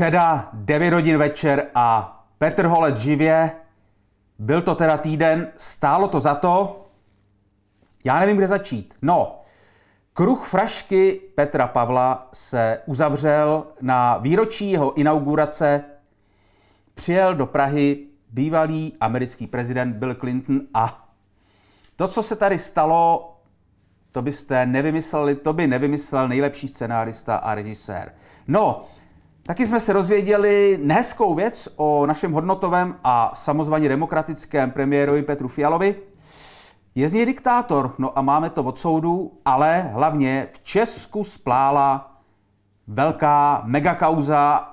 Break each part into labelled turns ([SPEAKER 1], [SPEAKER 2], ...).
[SPEAKER 1] Středa, 9 hodin večer a Petr Holec živě. Byl to teda týden, stálo to za to. Já nevím, kde začít. No, kruh frašky Petra Pavla se uzavřel na výročí jeho inaugurace. Přijel do Prahy bývalý americký prezident Bill Clinton a to, co se tady stalo, to byste nevymysleli, to by nevymyslel nejlepší scenárista a režisér. No, Taky jsme se rozvěděli nehezkou věc o našem hodnotovém a samozvaně demokratickém premiérovi Petru Fialovi. Je z něj diktátor, no a máme to od soudu, ale hlavně v Česku splála velká megakauza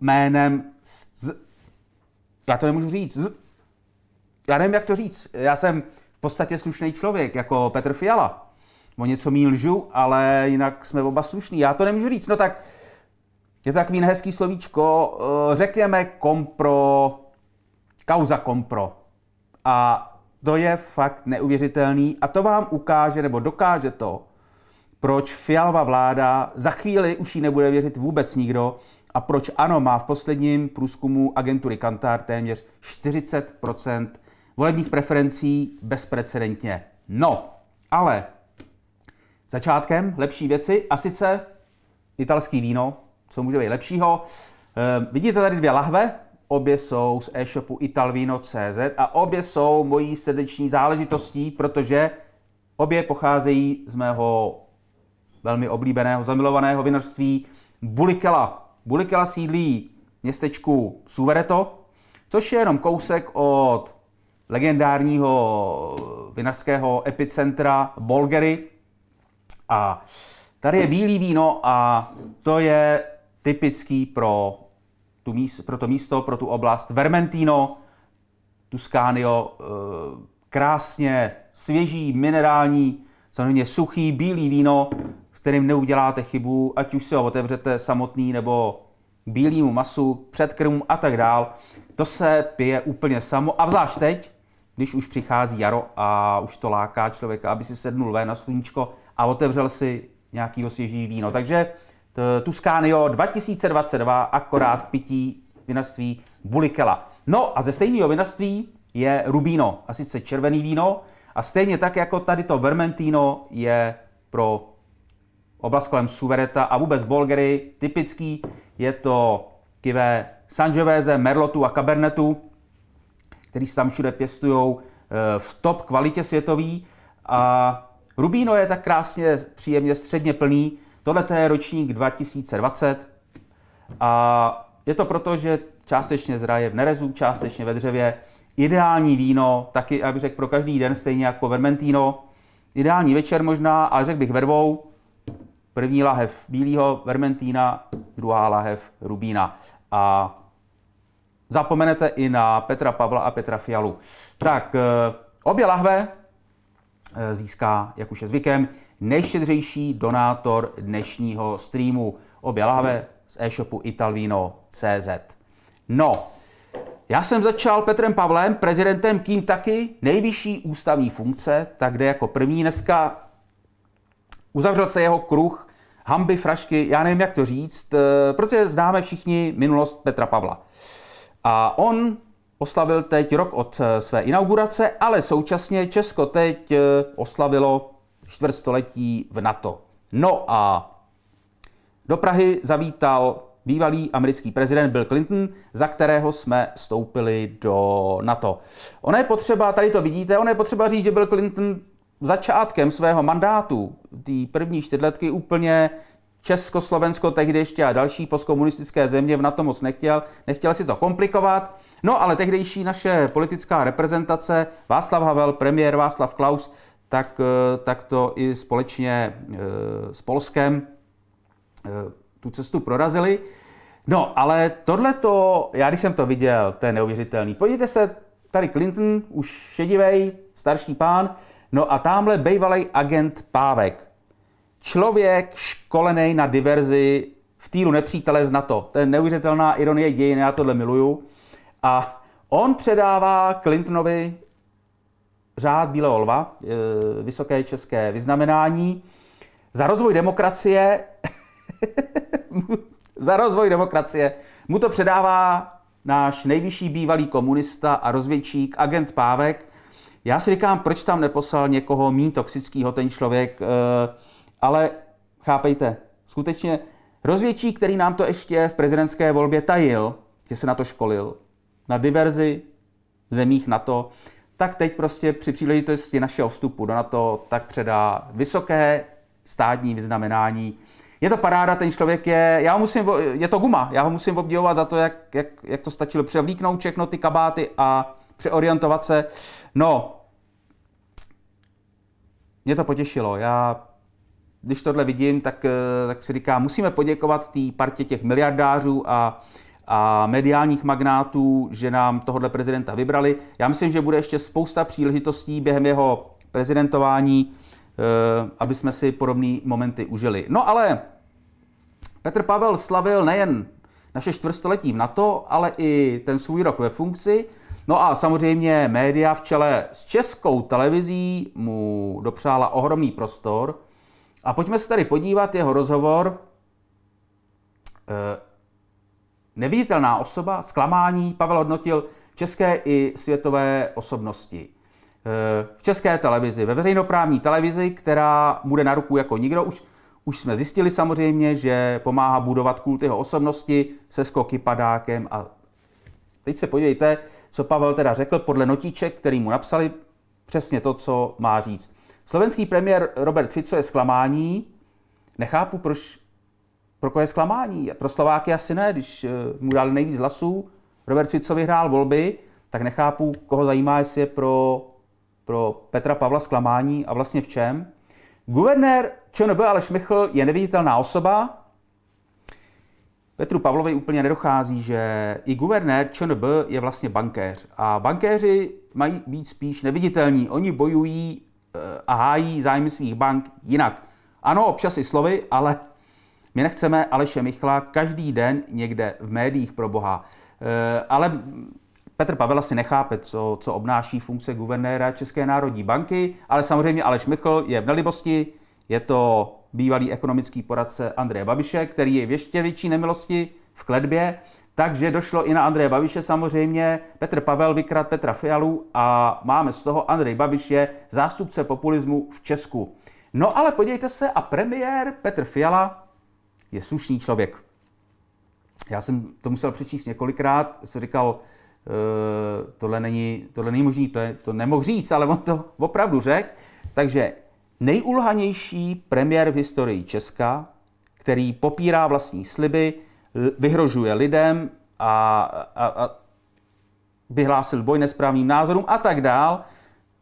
[SPEAKER 1] jménem z... Já to nemůžu říct. Z... Já nevím, jak to říct. Já jsem v podstatě slušný člověk, jako Petr Fiala. O něco míl lžu, ale jinak jsme oba slušní. Já to nemůžu říct. No tak je to takový nehezký slovíčko, eh, řekněme kompro, kauza kompro. A to je fakt neuvěřitelný a to vám ukáže, nebo dokáže to, proč Fialová vláda za chvíli už jí nebude věřit vůbec nikdo a proč ano má v posledním průzkumu agentury Kantar téměř 40 volebních preferencí bezprecedentně. No, ale začátkem lepší věci a sice italský víno, co může být lepšího. Eh, vidíte tady dvě lahve, obě jsou z e-shopu italvino.cz a obě jsou mojí srdeční záležitostí, protože obě pocházejí z mého velmi oblíbeného, zamilovaného vinařství Bulikela. Bulikela sídlí městečku Suvereto, což je jenom kousek od legendárního vinařského epicentra Bolgery. A tady je bílý víno a to je typický pro, tu míst, pro to místo, pro tu oblast. Vermentino, Tuscanio, eh, krásně svěží, minerální, samozřejmě suchý, bílý víno, s kterým neuděláte chybu, ať už si ho otevřete samotný nebo bílýmu masu, předkrmu a tak dál. To se pije úplně samo a zvlášť teď, když už přichází jaro a už to láká člověka, aby si sednul ven na sluníčko a otevřel si nějaký svěží víno. Takže Eh, Tuscanio 2022, akorát pití vinařství Bulikela. No a ze stejného vinařství je Rubino, a sice červený víno. A stejně tak jako tady to Vermentino je pro oblast kolem Suvereta a vůbec Bolgery typický, je to kivé Sangiovese, Merlotu a Cabernetu, který se tam všude pěstují eh, v top kvalitě světový. A Rubíno je tak krásně, příjemně, středně plný, Tohle je ročník 2020 a je to proto, že částečně zraje v nerezu, částečně ve dřevě. Ideální víno, taky, jak bych řekl, pro každý den, stejně jako Vermentino. Ideální večer možná, a řekl bych vervou. První lahev bílého Vermentína, druhá lahev Rubína. A zapomenete i na Petra Pavla a Petra Fialu. Tak, eh, obě lahve eh, získá, jak už je zvykem, nejštědřejší donátor dnešního streamu. Objeláve z e-shopu italvino.cz. No, já jsem začal Petrem Pavlem, prezidentem kým taky nejvyšší ústavní funkce, tak kde jako první dneska uzavřel se jeho kruh hamby, frašky, já nevím, jak to říct, eh, protože známe všichni minulost Petra Pavla. A on oslavil teď rok od eh, své inaugurace, ale současně Česko teď eh, oslavilo čtvrtstoletí v NATO. No a do Prahy zavítal bývalý americký prezident Bill Clinton, za kterého jsme vstoupili do NATO. Ono je potřeba, tady to vidíte, ono je potřeba říct, že Bill Clinton začátkem svého mandátu, té první čtyřletky úplně Československo tehdy ještě a další postkomunistické země v NATO moc nechtěl, nechtěl si to komplikovat. No ale tehdejší naše politická reprezentace, Václav Havel, premiér Václav Klaus, tak, eh, tak to i společně eh, s Polskem eh, tu cestu prorazili. No, ale tohle to, já když jsem to viděl, to je neuvěřitelný. Podívejte se, tady Clinton, už šedivej, starší pán, no a tamhle bývalý agent Pávek. Člověk školený na diverzi v týlu nepřítele z NATO. To je neuvěřitelná ironie dějin, já tohle miluju. A on předává Clintonovi řád Bílého lva, eh, vysoké české vyznamenání. Za rozvoj demokracie, za rozvoj demokracie mu to předává náš nejvyšší bývalý komunista a rozvědčík, agent Pávek. Já si říkám, proč tam neposlal někoho mý toxického ten člověk, eh, ale chápejte, skutečně rozvědčík, který nám to ještě v prezidentské volbě tajil, že se na to školil, na diverzi v zemích NATO, tak teď prostě při příležitosti našeho vstupu do NATO tak předá vysoké státní vyznamenání. Je to paráda, ten člověk je, já musím, je to guma, já ho musím obdivovat za to, jak, jak, jak to stačilo převlíknout všechno ty kabáty a přeorientovat se. No, mě to potěšilo. Já, když tohle vidím, tak, eh, tak si říkám, musíme poděkovat té partě těch miliardářů a a mediálních magnátů, že nám tohohle prezidenta vybrali. Já myslím, že bude ještě spousta příležitostí během jeho prezidentování, eh, aby jsme si podobné momenty užili. No ale Petr Pavel slavil nejen naše čtvrtstoletí v NATO, ale i ten svůj rok ve funkci. No a samozřejmě média v čele s českou televizí mu dopřála ohromný prostor. A pojďme se tady podívat jeho rozhovor eh, Neviditelná osoba, zklamání, Pavel hodnotil české i světové osobnosti. E, v české televizi, ve veřejnoprávní televizi, která bude na ruku jako nikdo, už, už jsme zjistili samozřejmě, že pomáhá budovat kult jeho osobnosti se skoky padákem a teď se podívejte, co Pavel teda řekl podle notíček, který mu napsali přesně to, co má říct. Slovenský premiér Robert Fico je zklamání. Nechápu, proč pro koho je zklamání. Pro Slováky asi ne, když eh, mu dali nejvíc hlasů, Robert Fico vyhrál volby, tak nechápu, koho zajímá, jestli je pro, pro Petra Pavla zklamání a vlastně v čem. Guvernér ČNB Aleš Michl je neviditelná osoba. Petru Pavlovi úplně nedochází, že i guvernér ČNB je vlastně bankéř. A bankéři mají být spíš neviditelní. Oni bojují eh, a hájí zájmy svých bank jinak. Ano, občas i slovy, ale my nechceme Aleše Michla každý den někde v médiích pro boha. Eh, ale Petr Pavel asi nechápe, co, co obnáší funkce guvernéra České národní banky, ale samozřejmě Aleš Michl je v nelibosti, je to bývalý ekonomický poradce Andreje Babiše, který je v ještě větší nemilosti v kledbě, takže došlo i na Andreje Babiše samozřejmě. Petr Pavel vykrad Petra Fialu a máme z toho Andrej Babiš je zástupce populismu v Česku. No ale podívejte se a premiér Petr Fiala je slušný člověk. Já jsem to musel přečíst několikrát, jsem říkal, e, tohle není, tohle není možný, to, je, to nemohl říct, ale on to opravdu řekl. Takže nejulhanější premiér v historii Česka, který popírá vlastní sliby, vyhrožuje lidem a, a, a vyhlásil boj nesprávným názorům a tak dál.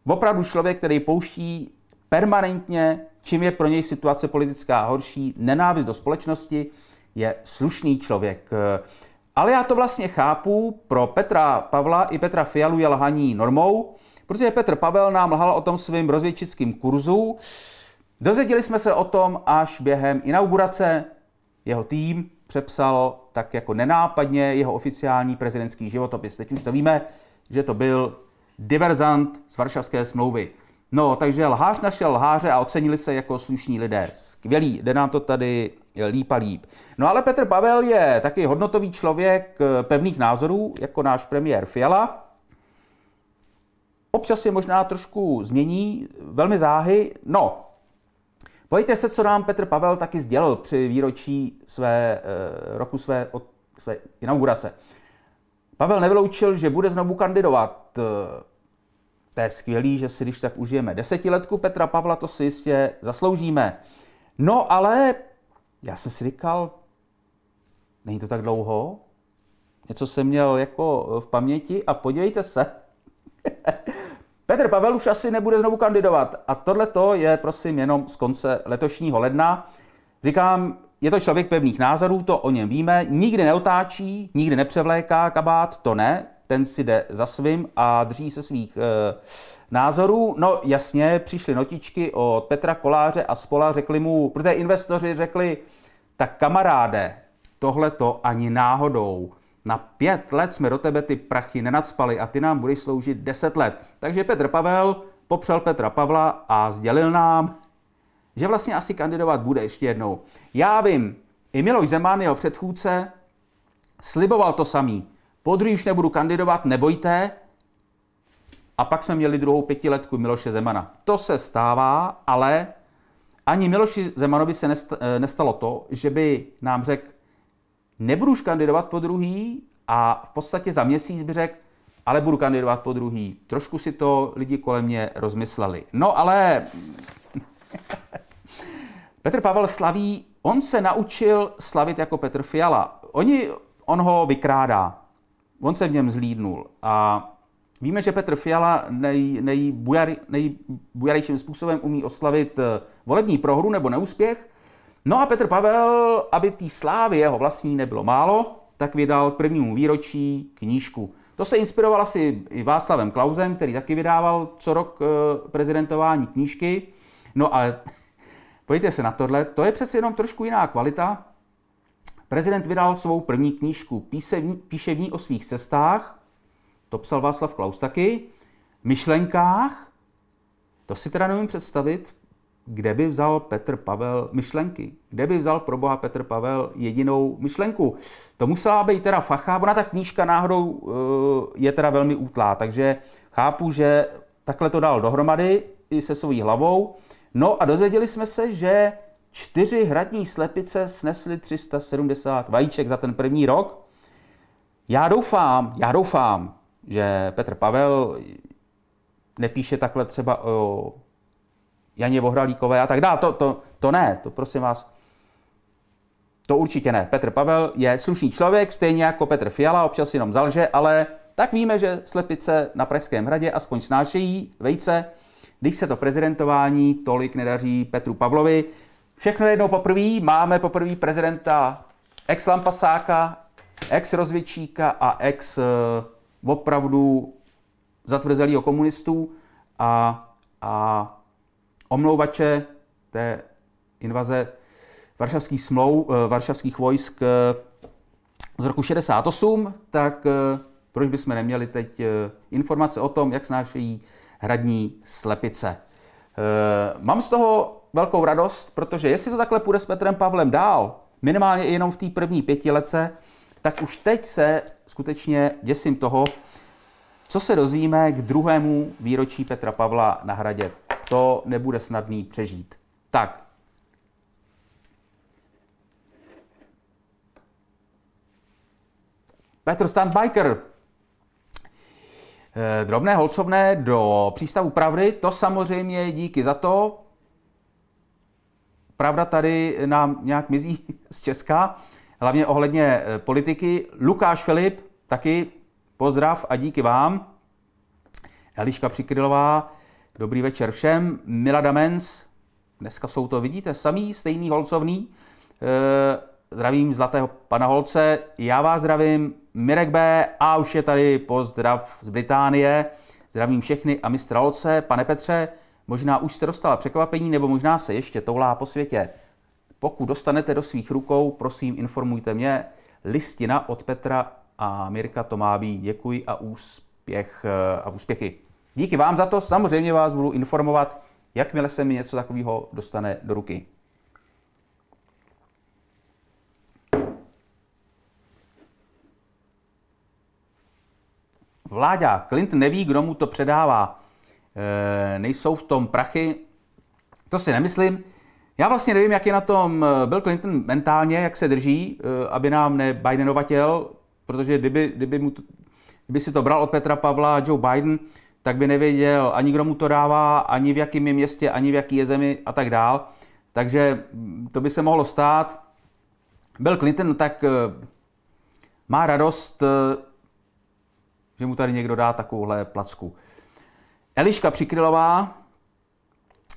[SPEAKER 1] Opravdu člověk, který pouští permanentně Čím je pro něj situace politická horší, nenávist do společnosti, je slušný člověk. Ale já to vlastně chápu, pro Petra Pavla i Petra Fialu je lhaní normou, protože Petr Pavel nám lhal o tom svým rozvědčickým kurzu. Dozvěděli jsme se o tom až během inaugurace. Jeho tým přepsal tak jako nenápadně jeho oficiální prezidentský životopis. Teď už to víme, že to byl diverzant z Varšavské smlouvy. No, takže lhář našel lháře a ocenili se jako slušní lidé. Skvělý, jde nám to tady líp a líp. No ale Petr Pavel je taky hodnotový člověk eh, pevných názorů, jako náš premiér Fiala. Občas je možná trošku změní, velmi záhy. No, pojďte se, co nám Petr Pavel taky sdělil při výročí své, eh, roku své, od, své inaugurace. Pavel nevyloučil, že bude znovu kandidovat eh, to je skvělý, že si když tak užijeme desetiletku Petra Pavla, to si jistě zasloužíme. No ale já jsem si říkal, není to tak dlouho, něco jsem měl jako eh, v paměti a podívejte se. Petr Pavel už asi nebude znovu kandidovat a tohle to je prosím jenom z konce letošního ledna. Říkám, je to člověk pevných názorů, to o něm víme, nikdy neotáčí, nikdy nepřevléká kabát, to ne, ten si jde za svým a drží se svých e, názorů. No jasně, přišly notičky od Petra Koláře a spola, řekli mu, protože investoři řekli, tak kamaráde, tohle to ani náhodou. Na pět let jsme do tebe ty prachy nenacpali a ty nám budeš sloužit deset let. Takže Petr Pavel popřel Petra Pavla a sdělil nám, že vlastně asi kandidovat bude ještě jednou. Já vím, i Miloš Zeman, jeho předchůdce, sliboval to samý. Podruhý už nebudu kandidovat, nebojte. A pak jsme měli druhou pětiletku Miloše Zemana. To se stává, ale ani Miloši Zemanovi se eh, nestalo to, že by nám řekl, nebudu už kandidovat po druhý a v podstatě za měsíc by řekl, ale budu kandidovat po druhý. Trošku si to lidi kolem mě rozmysleli. No ale Petr Pavel slaví, on se naučil slavit jako Petr Fiala. Oni, on ho vykrádá. On se v něm zlídnul a víme, že Petr Fiala nej, nejbujar, nejbujarejším způsobem umí oslavit eh, volební prohru nebo neúspěch. No a Petr Pavel, aby té slávy jeho vlastní nebylo málo, tak vydal prvnímu výročí knížku. To se inspiroval asi i Václavem Klausem, který taky vydával co rok eh, prezidentování knížky. No a pojďte se na tohle, to je přeci jenom trošku jiná kvalita, Prezident vydal svou první knížku, písevní, Píševní o svých cestách, to psal Václav Klaus taky, myšlenkách, to si teda nevím představit, kde by vzal Petr Pavel myšlenky? Kde by vzal pro boha Petr Pavel jedinou myšlenku? To musela být teda facha, ona ta knížka náhodou eh, je teda velmi útlá, takže chápu, že takhle to dal dohromady i se svojí hlavou. No a dozvěděli jsme se, že Čtyři hradní slepice snesly 370 vajíček za ten první rok. Já doufám, já doufám, že Petr Pavel nepíše takhle třeba o Janě Vohralíkové a tak dále. To, to, to ne, to prosím vás, to určitě ne. Petr Pavel je slušný člověk, stejně jako Petr Fiala, občas jenom zalže, ale tak víme, že slepice na Pražském hradě aspoň snášejí vejce, když se to prezidentování tolik nedaří Petru Pavlovi. Všechno jednou poprvé. Máme poprvé prezidenta ex-lampasáka, ex-rozvědčíka a ex eh, opravdu zatvrzelého komunistů a, a omlouvače té invaze varšavských, smlou, eh, varšavských vojsk eh, z roku 68, tak proč bychom neměli teď informace o tom, jak snášejí hradní slepice. Mám z toho velkou radost, protože jestli to takhle půjde s Petrem Pavlem dál, minimálně i jenom v té první pětilece, tak už teď se skutečně děsím toho, co se dozvíme k druhému výročí Petra Pavla na hradě. To nebude snadný přežít. Tak. Petr Stan eh, Drobné holcovné do přístavu Pravdy, to samozřejmě díky za to. Pravda tady nám nějak mizí z Česka, hlavně ohledně eh, politiky. Lukáš Filip, taky pozdrav a díky vám. Eliška Přikrylová, dobrý večer všem. Mila Damens, dneska jsou to, vidíte, samý stejný holcovný. Eh, zdravím zlatého pana Holce, já vás zdravím, Mirek B. A už je tady pozdrav z Británie. Zdravím všechny a mistra Holce, pane Petře, Možná už jste dostala překvapení, nebo možná se ještě toulá po světě. Pokud dostanete do svých rukou, prosím, informujte mě. Listina od Petra a Mirka být. Děkuji a úspěch eh, a úspěchy. Díky vám za to. Samozřejmě vás budu informovat, jakmile se mi něco takového dostane do ruky. Vláďa, Clint neví, kdo mu to předává. Eh, nejsou v tom prachy. To si nemyslím. Já vlastně nevím, jak je na tom eh, Bill Clinton mentálně, jak se drží, eh, aby nám ne Bidenovatěl, protože kdyby, kdyby, mu to, kdyby si to bral od Petra Pavla Joe Biden, tak by nevěděl ani kdo mu to dává, ani v jakém je městě, ani v jaké je zemi a tak dál. Takže mm, to by se mohlo stát. Bill Clinton no tak má radost, že mu tady někdo dá takovouhle placku. Eliška Přikrylová,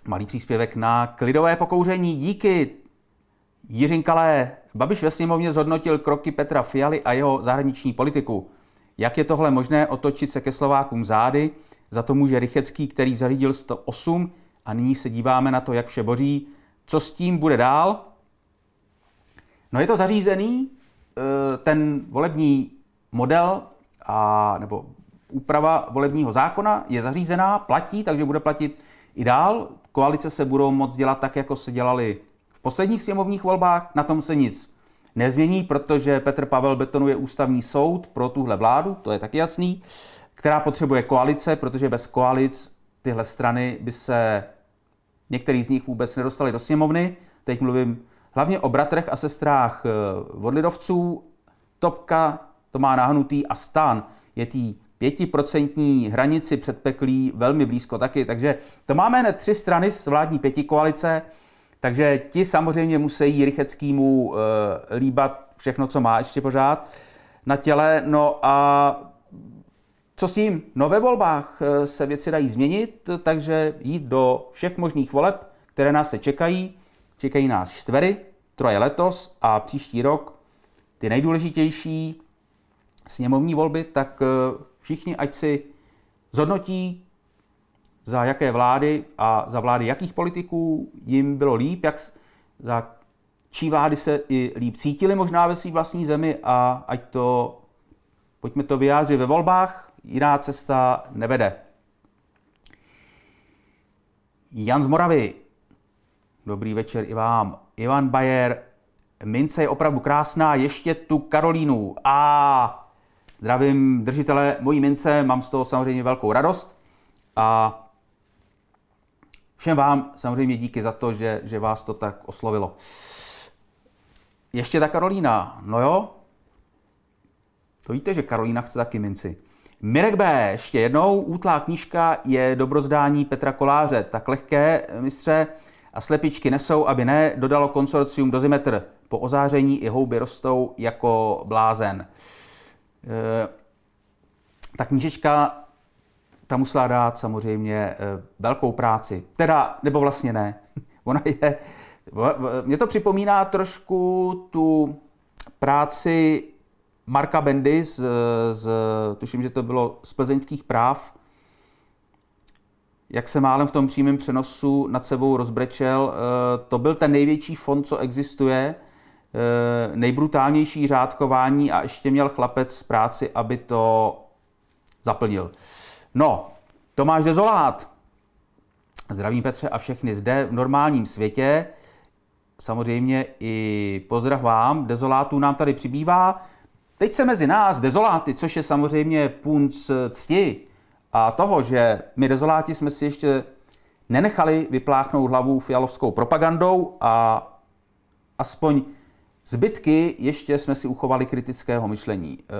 [SPEAKER 1] malý příspěvek na klidové pokouření. Díky. Jiřinkalé, Babiš ve sněmovně zhodnotil kroky Petra Fialy a jeho zahraniční politiku. Jak je tohle možné otočit se ke Slovákům zády? Za tomu, že Rychecký, který zařídil 108 a nyní se díváme na to, jak vše boří. Co s tím bude dál? No je to zařízený, eh, ten volební model, a, nebo úprava volebního zákona je zařízená, platí, takže bude platit i dál. Koalice se budou moct dělat tak, jako se dělali v posledních sněmovních volbách. Na tom se nic nezmění, protože Petr Pavel betonuje ústavní soud pro tuhle vládu, to je tak jasný, která potřebuje koalice, protože bez koalic tyhle strany by se některý z nich vůbec nedostali do sněmovny. Teď mluvím hlavně o bratrech a sestrách eh, vodlidovců. Topka to má nahnutý a stan je tý 5% hranici předpeklí velmi blízko taky. Takže to máme hned tři strany z vládní pěti koalice, takže ti samozřejmě musí Rycheckýmu e, eh, líbat všechno, co má ještě pořád na těle. No a co s tím? No ve volbách eh, se věci dají změnit, takže jít do všech možných voleb, které nás se čekají. Čekají nás čtvery, troje letos a příští rok ty nejdůležitější sněmovní volby, tak eh, Všichni, ať si zhodnotí, za jaké vlády a za vlády jakých politiků jim bylo líp, jak za čí vlády se i líp cítili možná ve své vlastní zemi a ať to, pojďme to vyjádřit ve volbách, jiná cesta nevede. Jan z Moravy. Dobrý večer i vám. Ivan Bayer. Mince je opravdu krásná, ještě tu Karolínu. A Zdravím držitele mojí mince, mám z toho samozřejmě velkou radost a všem vám samozřejmě díky za to, že, že vás to tak oslovilo. Ještě ta Karolína. No jo, to víte, že Karolína chce taky minci. Mirek B. Ještě jednou. Útlá knížka je dobrozdání Petra Koláře. Tak lehké, mistře, a slepičky nesou, aby ne, dodalo konsorcium Dozimetr. Po ozáření i houby rostou jako blázen. Eh, ta knížečka ta musela dát samozřejmě eh, velkou práci. Teda, nebo vlastně ne. Ona je, mě to připomíná trošku tu práci Marka Bendy z, z tuším, že to bylo z plzeňských práv, jak se málem v tom přímém přenosu nad sebou rozbrečel, eh, to byl ten největší fond, co existuje, Eh, nejbrutálnější řádkování a ještě měl chlapec z práci, aby to zaplnil. No, Tomáš Dezolát. Zdravím Petře a všechny zde v normálním světě. Samozřejmě i pozdrav vám. Dezolátů nám tady přibývá. Teď se mezi nás dezoláty, což je samozřejmě punc cti a toho, že my dezoláti jsme si ještě nenechali vypláchnout hlavu fialovskou propagandou a aspoň Zbytky ještě jsme si uchovali kritického myšlení. Eh,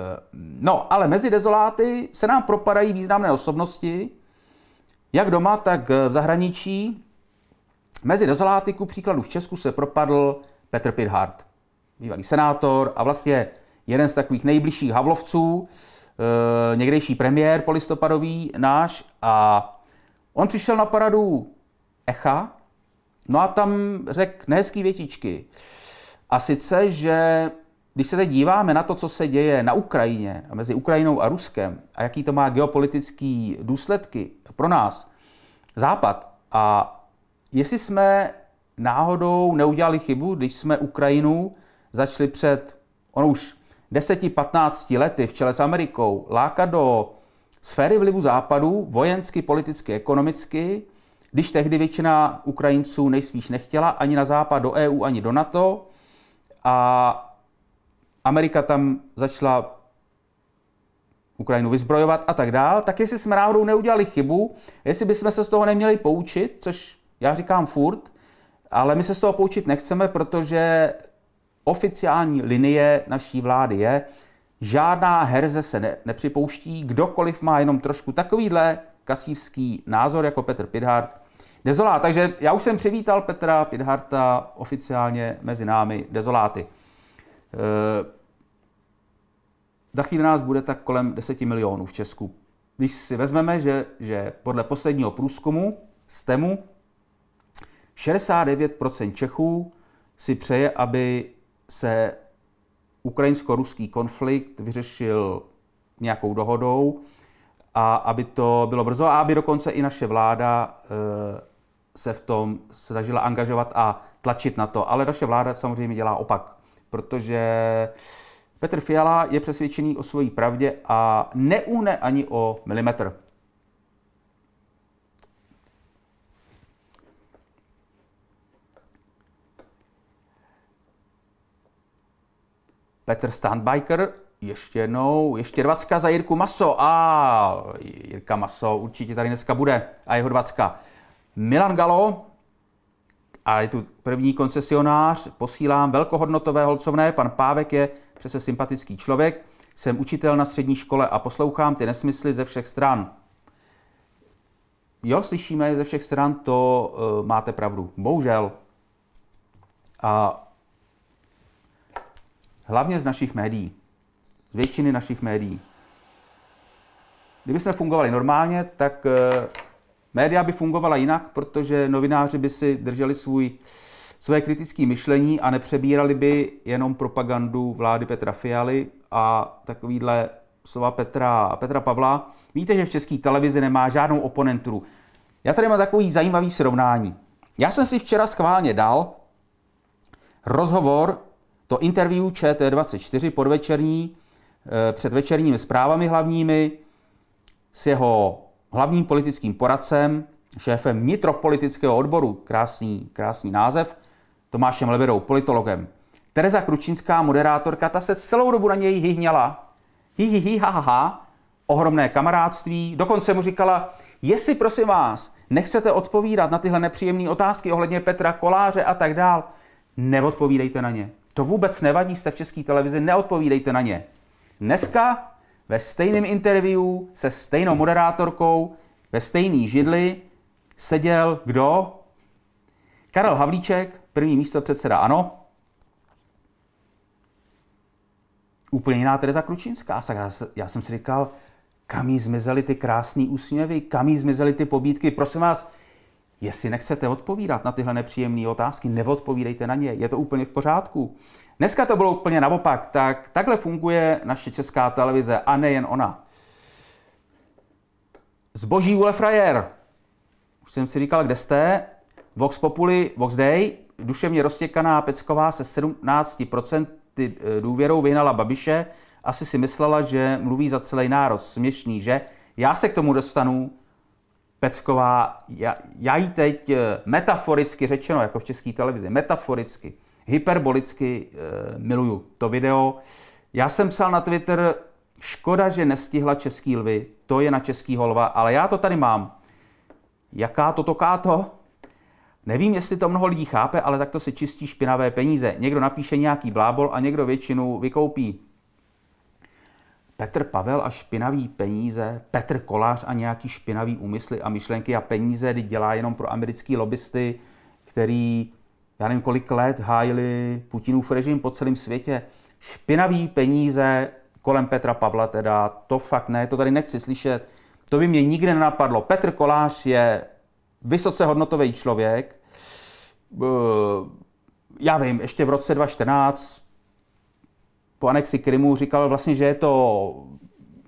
[SPEAKER 1] no, ale mezi dezoláty se nám propadají významné osobnosti, jak doma, tak v zahraničí. Mezi dezoláty, ku příkladu v Česku, se propadl Petr Pidhart, bývalý senátor a vlastně jeden z takových nejbližších havlovců, eh, někdejší premiér polistopadový náš a on přišel na paradu Echa, no a tam řekl nehezký větičky. A sice, že když se teď díváme na to, co se děje na Ukrajině, mezi Ukrajinou a Ruskem, a jaký to má geopolitický důsledky pro nás, Západ, a jestli jsme náhodou neudělali chybu, když jsme Ukrajinu začali před, ono už 10-15 lety v čele s Amerikou lákat do sféry vlivu západu, vojensky, politicky, ekonomicky, když tehdy většina Ukrajinců nejspíš nechtěla ani na západ do EU, ani do NATO, a Amerika tam začala Ukrajinu vyzbrojovat a tak dál, tak jestli jsme náhodou neudělali chybu, jestli bychom se z toho neměli poučit, což já říkám furt, ale my se z toho poučit nechceme, protože oficiální linie naší vlády je, žádná herze se ne, nepřipouští, kdokoliv má jenom trošku takovýhle kasířský názor jako Petr Pidhart, Dezolát. Takže já už jsem přivítal Petra Pidharta oficiálně mezi námi Dezoláty. E, za chvíli nás bude tak kolem 10 milionů v Česku. Když si vezmeme, že, že podle posledního průzkumu TEMu 69% Čechů si přeje, aby se ukrajinsko-ruský konflikt vyřešil nějakou dohodou a aby to bylo brzo a aby dokonce i naše vláda e, se v tom snažila angažovat a tlačit na to. Ale naše vláda samozřejmě dělá opak, protože Petr Fiala je přesvědčený o své pravdě a neúne ani o milimetr. Petr Standbiker, ještě jednou, ještě dvacka za Jirku Maso. A Jirka Maso určitě tady dneska bude a jeho dvacka. Milan Galo, a je tu první koncesionář, posílám velkohodnotové holcovné, pan Pávek je přece sympatický člověk, jsem učitel na střední škole a poslouchám ty nesmysly ze všech stran. Jo, slyšíme je ze všech stran, to uh, máte pravdu. Bohužel. A hlavně z našich médií. Z většiny našich médií. Kdyby jsme fungovali normálně, tak uh, Média by fungovala jinak, protože novináři by si drželi svůj, své kritické myšlení a nepřebírali by jenom propagandu vlády Petra Fialy a takovýhle slova Petra, Petra Pavla. Víte, že v české televizi nemá žádnou oponenturu. Já tady mám takový zajímavý srovnání. Já jsem si včera schválně dal rozhovor, to interview ČT24 podvečerní, eh, před večerními zprávami hlavními s jeho hlavním politickým poradcem, šéfem nitropolitického odboru, krásný, krásný název, Tomášem Leberou, politologem. Tereza Kručinská, moderátorka, ta se celou dobu na něj hyhněla. Hi, hi, hi, ha, ha, ha. Ohromné kamarádství. Dokonce mu říkala, jestli prosím vás, nechcete odpovídat na tyhle nepříjemné otázky ohledně Petra Koláře a tak dál, neodpovídejte na ně. To vůbec nevadí, jste v české televizi, neodpovídejte na ně. Dneska ve stejném interview se stejnou moderátorkou ve stejný židli seděl kdo? Karel Havlíček, první místo předseda ANO. Úplně jiná Teresa Kručinská. Já jsem si říkal, kam jí zmizely ty krásné úsměvy, kam jí zmizely ty pobídky. Prosím vás, Jestli nechcete odpovídat na tyhle nepříjemné otázky, neodpovídejte na ně, je to úplně v pořádku. Dneska to bylo úplně naopak, tak takhle funguje naše česká televize a nejen ona. Zboží vůle frajer. Už jsem si říkal, kde jste. Vox Populi, Vox Day, duševně roztěkaná Pecková se 17% eh, důvěrou vyhnala Babiše. Asi si myslela, že mluví za celý národ. Směšný, že? Já se k tomu dostanu Pecková, já, já ji teď eh, metaforicky řečeno, jako v české televizi, metaforicky, hyperbolicky e, miluju to video. Já jsem psal na Twitter, škoda, že nestihla český lvy, to je na český holva, ale já to tady mám. Jaká to toká to? Nevím, jestli to mnoho lidí chápe, ale tak to se čistí špinavé peníze. Někdo napíše nějaký blábol a někdo většinu vykoupí. Petr Pavel a špinavý peníze, Petr Kolář a nějaký špinavý úmysly a myšlenky a peníze, kdy dělá jenom pro americký lobbysty, který, já nevím kolik let, hájili Putinův režim po celém světě. Špinavý peníze kolem Petra Pavla teda, to fakt ne, to tady nechci slyšet. To by mě nikdy nenapadlo. Petr Kolář je vysoce hodnotový člověk. Eh, já vím, ještě v roce 2014 po anexi Krymu říkal vlastně, že je to,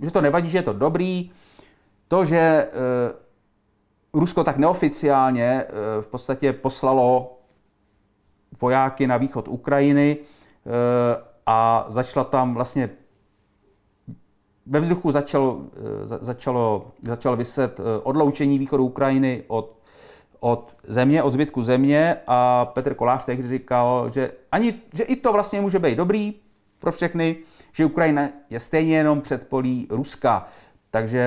[SPEAKER 1] že to nevadí, že je to dobrý. To, že e, Rusko tak neoficiálně e, v podstatě poslalo vojáky na východ Ukrajiny e, a začala tam vlastně ve vzduchu začalo, začalo, začalo vyset odloučení východu Ukrajiny od, od země, od zbytku země a Petr Kolář tehdy říkal, že, ani, že i to vlastně může být dobrý, pro všechny, že Ukrajina je stejně jenom předpolí Ruska. Takže,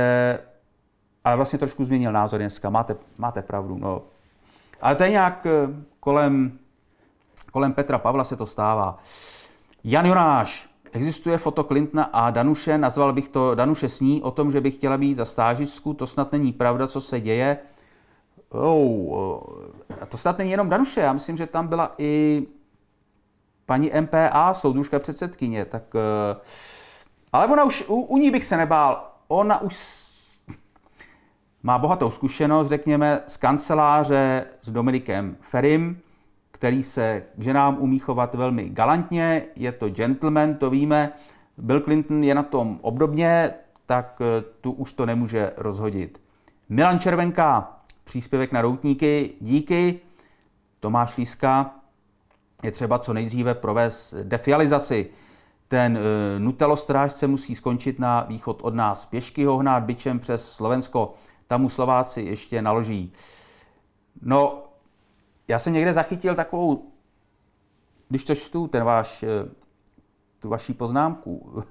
[SPEAKER 1] ale vlastně trošku změnil názor dneska, máte, máte pravdu. No. Ale to je nějak eh, kolem, kolem Petra Pavla se to stává. Jan Jonáš, existuje foto Clintona a Danuše, nazval bych to Danuše sní o tom, že by chtěla být za stážisku, to snad není pravda, co se děje. Oh, oh. to snad není jenom Danuše, já myslím, že tam byla i paní MPA, soudružka předsedkyně, tak... Eh, ale ona už, u, u ní bych se nebál. Ona už má bohatou zkušenost, řekněme, z kanceláře s Dominikem Ferim, který se k ženám umí chovat velmi galantně, je to gentleman, to víme. Bill Clinton je na tom obdobně, tak eh, tu už to nemůže rozhodit. Milan Červenka, příspěvek na routníky, díky. Tomáš Líska, je třeba co nejdříve provést defializaci. Ten e, eh, nutelostrážce musí skončit na východ od nás. Pěšky ho hnát byčem přes Slovensko. Tam mu Slováci ještě naloží. No, já jsem někde zachytil takovou, když to čtu, ten váš, eh, tu vaší poznámku,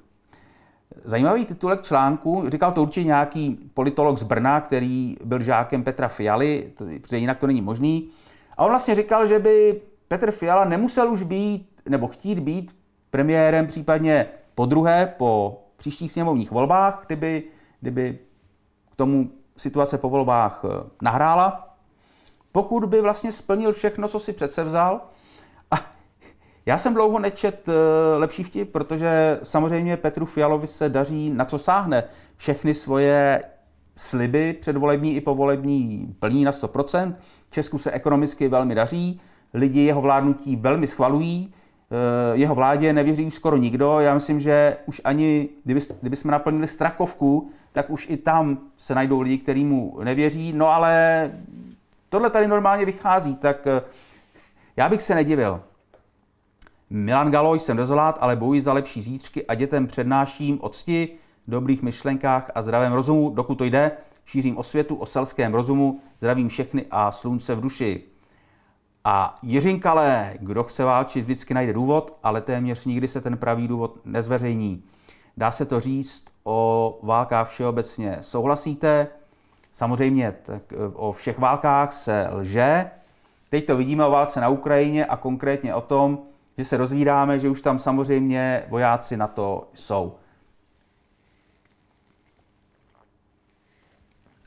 [SPEAKER 1] zajímavý titulek článku, říkal to určitě nějaký politolog z Brna, který byl žákem Petra Fialy, protože jinak to není možný. A on vlastně říkal, že by Petr Fiala nemusel už být nebo chtít být premiérem případně po druhé po příštích sněmovních volbách, kdyby, kdyby k tomu situace po volbách eh, nahrála, pokud by vlastně splnil všechno, co si přece vzal. A já jsem dlouho nečet eh, lepší vtip, protože samozřejmě Petru Fialovi se daří na co sáhne. Všechny svoje sliby předvolební i povolební plní na 100%. Česku se ekonomicky velmi daří lidi jeho vládnutí velmi schvalují, eh, jeho vládě nevěří už skoro nikdo. Já myslím, že už ani, kdyby, kdyby jsme naplnili Strakovku, tak už i tam se najdou lidi, kteří mu nevěří. No ale tohle tady normálně vychází, tak eh, já bych se nedivil. Milan Galo, jsem dozolát, ale bojuji za lepší zítřky a dětem přednáším o cti, dobrých myšlenkách a zdravém rozumu, dokud to jde. Šířím osvětu o selském rozumu, zdravím všechny a slunce v duši. A Jiřin Kale, kdo chce válčit, vždycky najde důvod, ale téměř nikdy se ten pravý důvod nezveřejní. Dá se to říct o válkách všeobecně. Souhlasíte? Samozřejmě tak e, o všech válkách se lže. Teď to vidíme o válce na Ukrajině a konkrétně o tom, že se rozvídáme, že už tam samozřejmě vojáci na to jsou.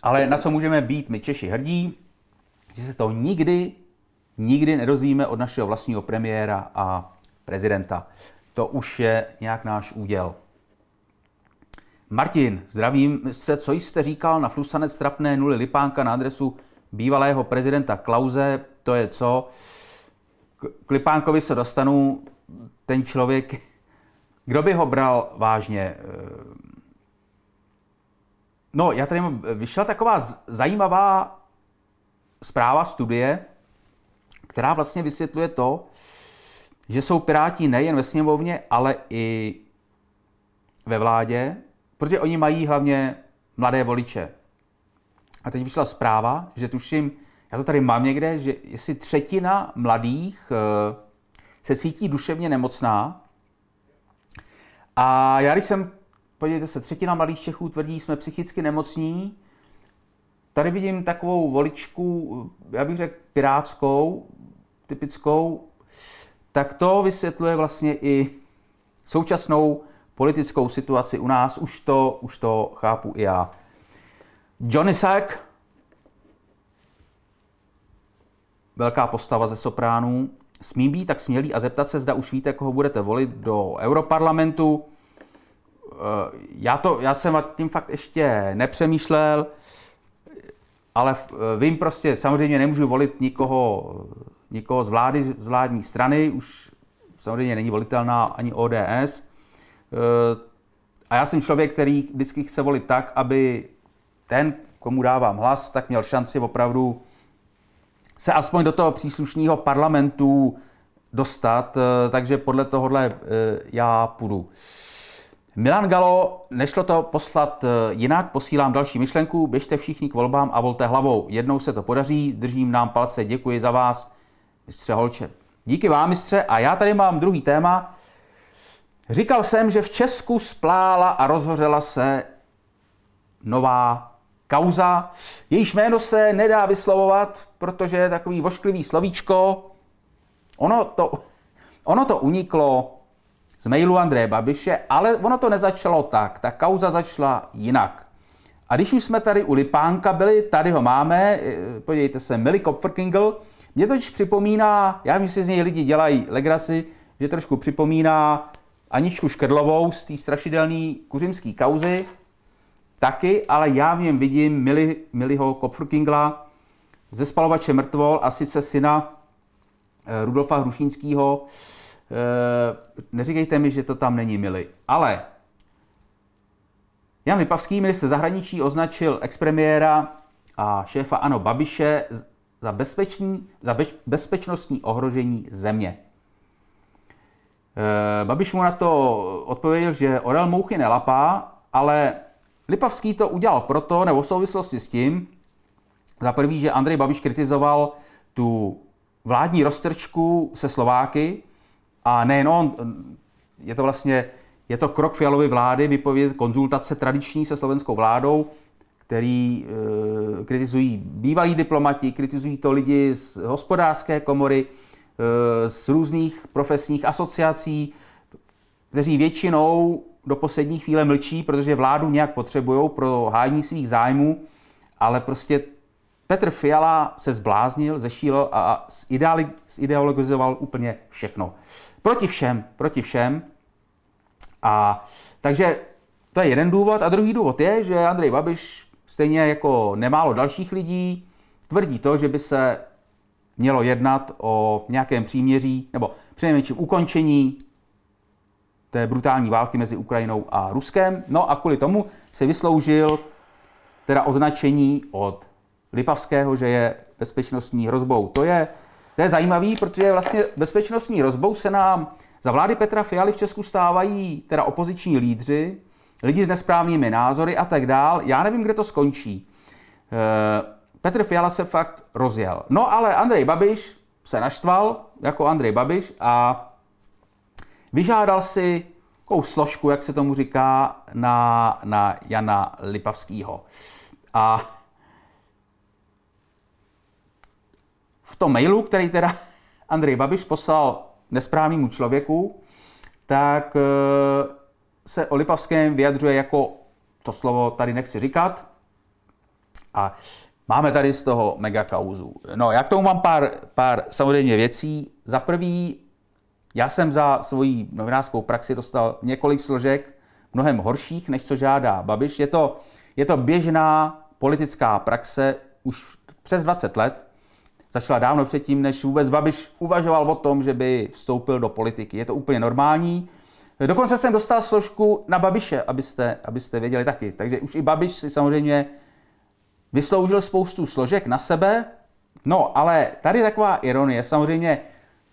[SPEAKER 1] Ale na co můžeme být my Češi hrdí, že se to nikdy nikdy nedozvíme od našeho vlastního premiéra a prezidenta. To už je nějak náš úděl. Martin, zdravím. se, co jste říkal na flusanec trapné nuly Lipánka na adresu bývalého prezidenta Klauze, to je co? K Lipánkovi se dostanu, ten člověk, kdo by ho bral vážně? Eh, no, já tady vyšla taková zajímavá zpráva studie, která vlastně vysvětluje to, že jsou piráti nejen ve sněmovně, ale i ve vládě, protože oni mají hlavně mladé voliče. A teď vyšla zpráva, že tuším, já to tady mám někde, že jestli třetina mladých eh, se cítí duševně nemocná. A já když jsem, podívejte se, třetina mladých Čechů tvrdí, jsme psychicky nemocní, tady vidím takovou voličku, eh, já bych řekl pirátskou, typickou, tak to vysvětluje vlastně i současnou politickou situaci u nás. Už to, už to chápu i já. Johnny Sack, velká postava ze sopránů, smí být tak smělý a zeptat se, zda už víte, koho budete volit do Europarlamentu. Eh, já, to, já jsem tím fakt ještě nepřemýšlel, ale eh, vím prostě, samozřejmě nemůžu volit nikoho někoho z vlády, z vládní strany, už samozřejmě není volitelná ani ODS. E, a já jsem člověk, který vždycky chce volit tak, aby ten, komu dávám hlas, tak měl šanci opravdu se aspoň do toho příslušného parlamentu dostat, e, takže podle tohohle e, já půjdu. Milan Galo, nešlo to poslat jinak, posílám další myšlenku, běžte všichni k volbám a volte hlavou. Jednou se to podaří, držím nám palce, děkuji za vás mistře Holče. Díky vám, mistře, a já tady mám druhý téma. Říkal jsem, že v Česku splála a rozhořela se nová kauza. Jejíž jméno se nedá vyslovovat, protože je takový vošklivý slovíčko. Ono to, ono to uniklo z mailu Andreje Babiše, ale ono to nezačalo tak. Ta kauza začala jinak. A když už jsme tady u Lipánka byli, tady ho máme, e, podívejte se, Mili Kopferkingl, mě totiž připomíná, já vím, že si z něj lidi dělají legraci, že trošku připomíná Aničku Škrdlovou z té strašidelné kuřimské kauzy, taky, ale já v něm vidím Mili, Miliho Kopfrkingla ze spalovače mrtvol a sice syna eh, Rudolfa Hrušínského. Eh, neříkejte mi, že to tam není Mili, ale Jan Lipavský, minister zahraničí, označil expremiéra a šéfa Ano Babiše za, bezpečný, za bež, bezpečnostní ohrožení země. E, Babiš mu na to odpověděl, že orel mouchy nelapá, ale Lipavský to udělal proto, nebo v souvislosti s tím, za prvý, že Andrej Babiš kritizoval tu vládní roztrčku se Slováky a nejen on, je to vlastně je to krok fialové vlády vypovědět konzultace tradiční se slovenskou vládou, který e, kritizují bývalí diplomati, kritizují to lidi z hospodářské komory, e, z různých profesních asociací, kteří většinou do poslední chvíle mlčí, protože vládu nějak potřebují pro hájení svých zájmů, ale prostě Petr Fiala se zbláznil, zešílel a zideologizoval úplně všechno. Proti všem, proti všem. A takže to je jeden důvod. A druhý důvod je, že Andrej Babiš stejně jako nemálo dalších lidí, tvrdí to, že by se mělo jednat o nějakém příměří nebo přinejmenším ukončení té brutální války mezi Ukrajinou a Ruskem. No a kvůli tomu se vysloužil teda označení od Lipavského, že je bezpečnostní hrozbou. To je, to je zajímavé, protože vlastně bezpečnostní hrozbou se nám za vlády Petra Fialy v Česku stávají teda opoziční lídři, lidi s nesprávnými názory a tak dál. Já nevím, kde to skončí. Eh, Petr Fiala se fakt rozjel. No ale Andrej Babiš se naštval, jako Andrej Babiš, a vyžádal si takovou složku, jak se tomu říká, na, na Jana Lipavského. A v tom mailu, který teda Andrej Babiš poslal nesprávnému člověku, tak eh, se o Lipavském vyjadřuje jako to slovo tady nechci říkat. A máme tady z toho mega kauzu. No, já k tomu mám pár, pár samozřejmě věcí. Za prvý, já jsem za svoji novinářskou praxi dostal několik složek, mnohem horších, než co žádá Babiš. Je to, je to běžná politická praxe už přes 20 let. Začala dávno předtím, než vůbec Babiš uvažoval o tom, že by vstoupil do politiky. Je to úplně normální. Dokonce jsem dostal složku na Babiše, abyste, abyste věděli taky. Takže už i Babiš si samozřejmě vysloužil spoustu složek na sebe. No, ale tady taková ironie. Samozřejmě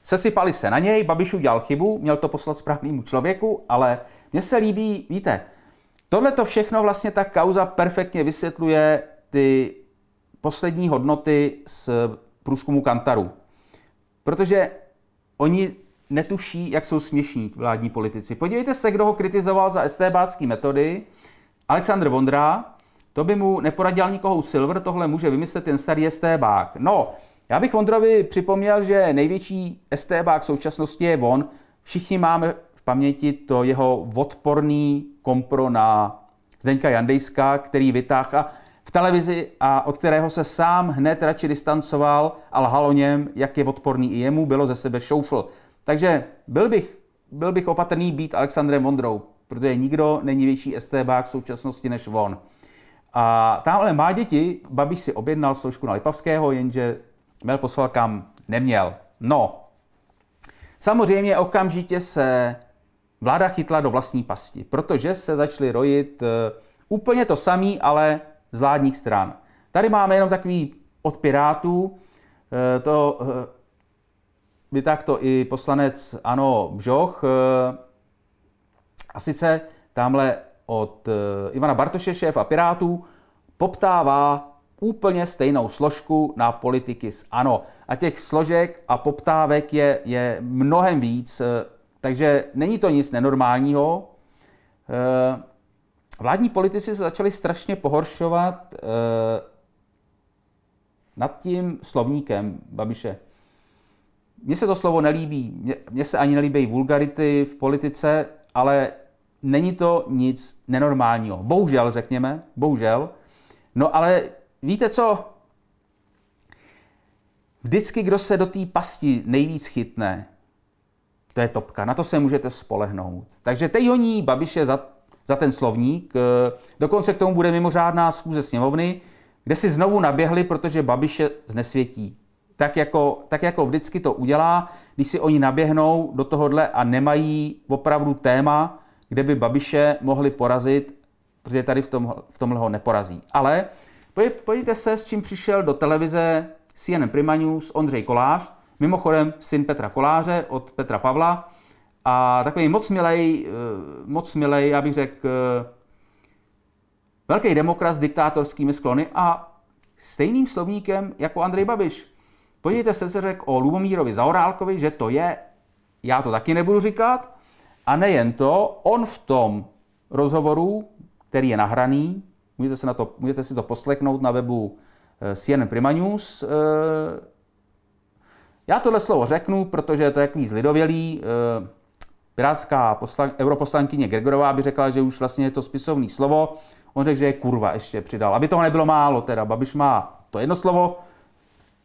[SPEAKER 1] sesypali se na něj, Babiš udělal chybu, měl to poslat správnému člověku, ale mně se líbí, víte, tohle to všechno vlastně ta kauza perfektně vysvětluje ty poslední hodnoty z průzkumu Kantaru. Protože oni netuší, jak jsou směšní vládní politici. Podívejte se, kdo ho kritizoval za STBácký metody. Alexandr Vondra, to by mu neporadil nikoho Silver, tohle může vymyslet ten starý STBák. No, já bych Vondrovi připomněl, že největší STBák v současnosti je on. Všichni máme v paměti to jeho odporný kompro na Zdeňka Jandejska, který vytáhl v televizi a od kterého se sám hned radši distancoval a lhal o něm, jak je odporný i jemu, bylo ze sebe šoufl. Takže byl bych, byl bych opatrný být Alexandrem Vondrou, protože nikdo není větší STBák v současnosti než on. A tamhle má děti, Babiš si objednal složku na Lipavského, jenže měl poslal kam neměl. No, samozřejmě okamžitě se vláda chytla do vlastní pasti, protože se začaly rojit eh, úplně to samé, ale z vládních stran. Tady máme jenom takový od Pirátů, eh, to eh, vytáhl to i poslanec Ano Bžoch. Eh, a sice tamhle od eh, Ivana Bartoše, šéfa Pirátů, poptává úplně stejnou složku na politiky s ANO. A těch složek a poptávek je, je mnohem víc, eh, takže není to nic nenormálního. Vládní politici se začali strašně pohoršovat nad tím slovníkem Babiše. Mně se to slovo nelíbí, mně se ani nelíbí vulgarity v politice, ale není to nic nenormálního. Bohužel, řekněme, bohužel. No ale víte co? Vždycky, kdo se do té pasti nejvíc chytne, to je topka, na to se můžete spolehnout. Takže teď honí Babiše za, za ten slovník, eh, dokonce k tomu bude mimořádná schůze sněmovny, kde si znovu naběhli, protože Babiše znesvětí tak jako, tak jako vždycky to udělá, když si oni naběhnou do tohohle a nemají opravdu téma, kde by Babiše mohli porazit, protože tady v, tom, v tomhle ho neporazí. Ale podívejte se, s čím přišel do televize CNN Prima News Ondřej Kolář, mimochodem syn Petra Koláře od Petra Pavla, a takový moc milej, eh, moc milej, já bych řekl, eh, velký demokrat s diktátorskými sklony a stejným slovníkem jako Andrej Babiš. Podívejte se, se řekl o Lubomírovi Zaorálkovi, že to je, já to taky nebudu říkat, a nejen to, on v tom rozhovoru, který je nahraný, můžete, se na to, můžete si to poslechnout na webu eh, CNN Prima News, eh, já tohle slovo řeknu, protože to je takový zlidovělý, eh, pirátská europoslankyně Gregorová by řekla, že už vlastně je to spisovný slovo, on řekl, že je kurva ještě přidal, aby toho nebylo málo teda, Babiš má to jedno slovo,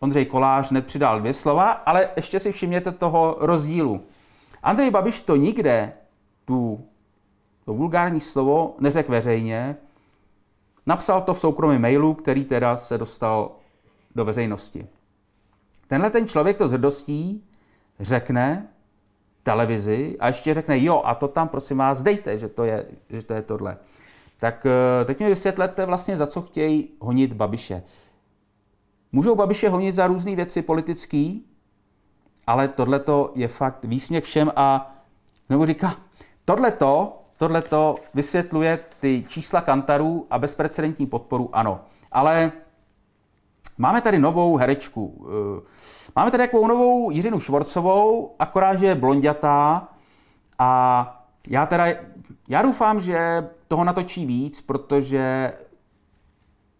[SPEAKER 1] Ondřej Kolář hned přidal dvě slova, ale ještě si všimněte toho rozdílu. Andrej Babiš to nikde, tu, to vulgární slovo, neřekl veřejně. Napsal to v soukromém mailu, který teda se dostal do veřejnosti. Tenhle ten člověk to s hrdostí řekne televizi a ještě řekne, jo, a to tam prosím vás dejte, že to je, že to je tohle. Tak eh, teď mi vysvětlete vlastně, za co chtějí honit Babiše. Můžou Babiše honit za různé věci politický, ale tohleto je fakt výsměch všem a nebo říká, tohleto, tohleto vysvětluje ty čísla kantarů a bezprecedentní podporu ano. Ale máme tady novou herečku. Eh, máme tady takovou novou Jiřinu Švorcovou, akorát, že je blondětá a já teda, já doufám, že toho natočí víc, protože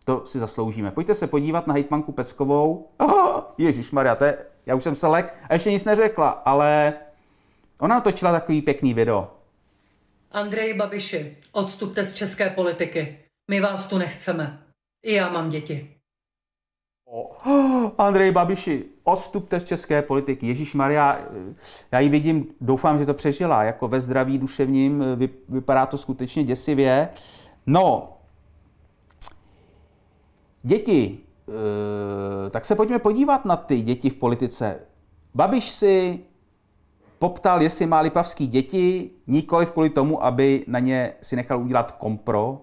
[SPEAKER 1] to si zasloužíme. Pojďte se podívat na hejtmanku Peckovou. Oh, Ježíš Maria, je, já už jsem se lek a ještě nic neřekla, ale ona točila takový pěkný video. Andrej Babiši, odstupte z české politiky. My vás tu nechceme. I já mám děti. Oh, Andrej Babiši, odstupte z české politiky. Ježíš Maria, já ji vidím, doufám, že to přežila. Jako ve zdraví duševním vypadá to skutečně děsivě. No, Děti, eh, tak se pojďme podívat na ty děti v politice. Babiš si poptal, jestli má lipavský děti, nikoli kvůli tomu, aby na ně si nechal udělat kompro,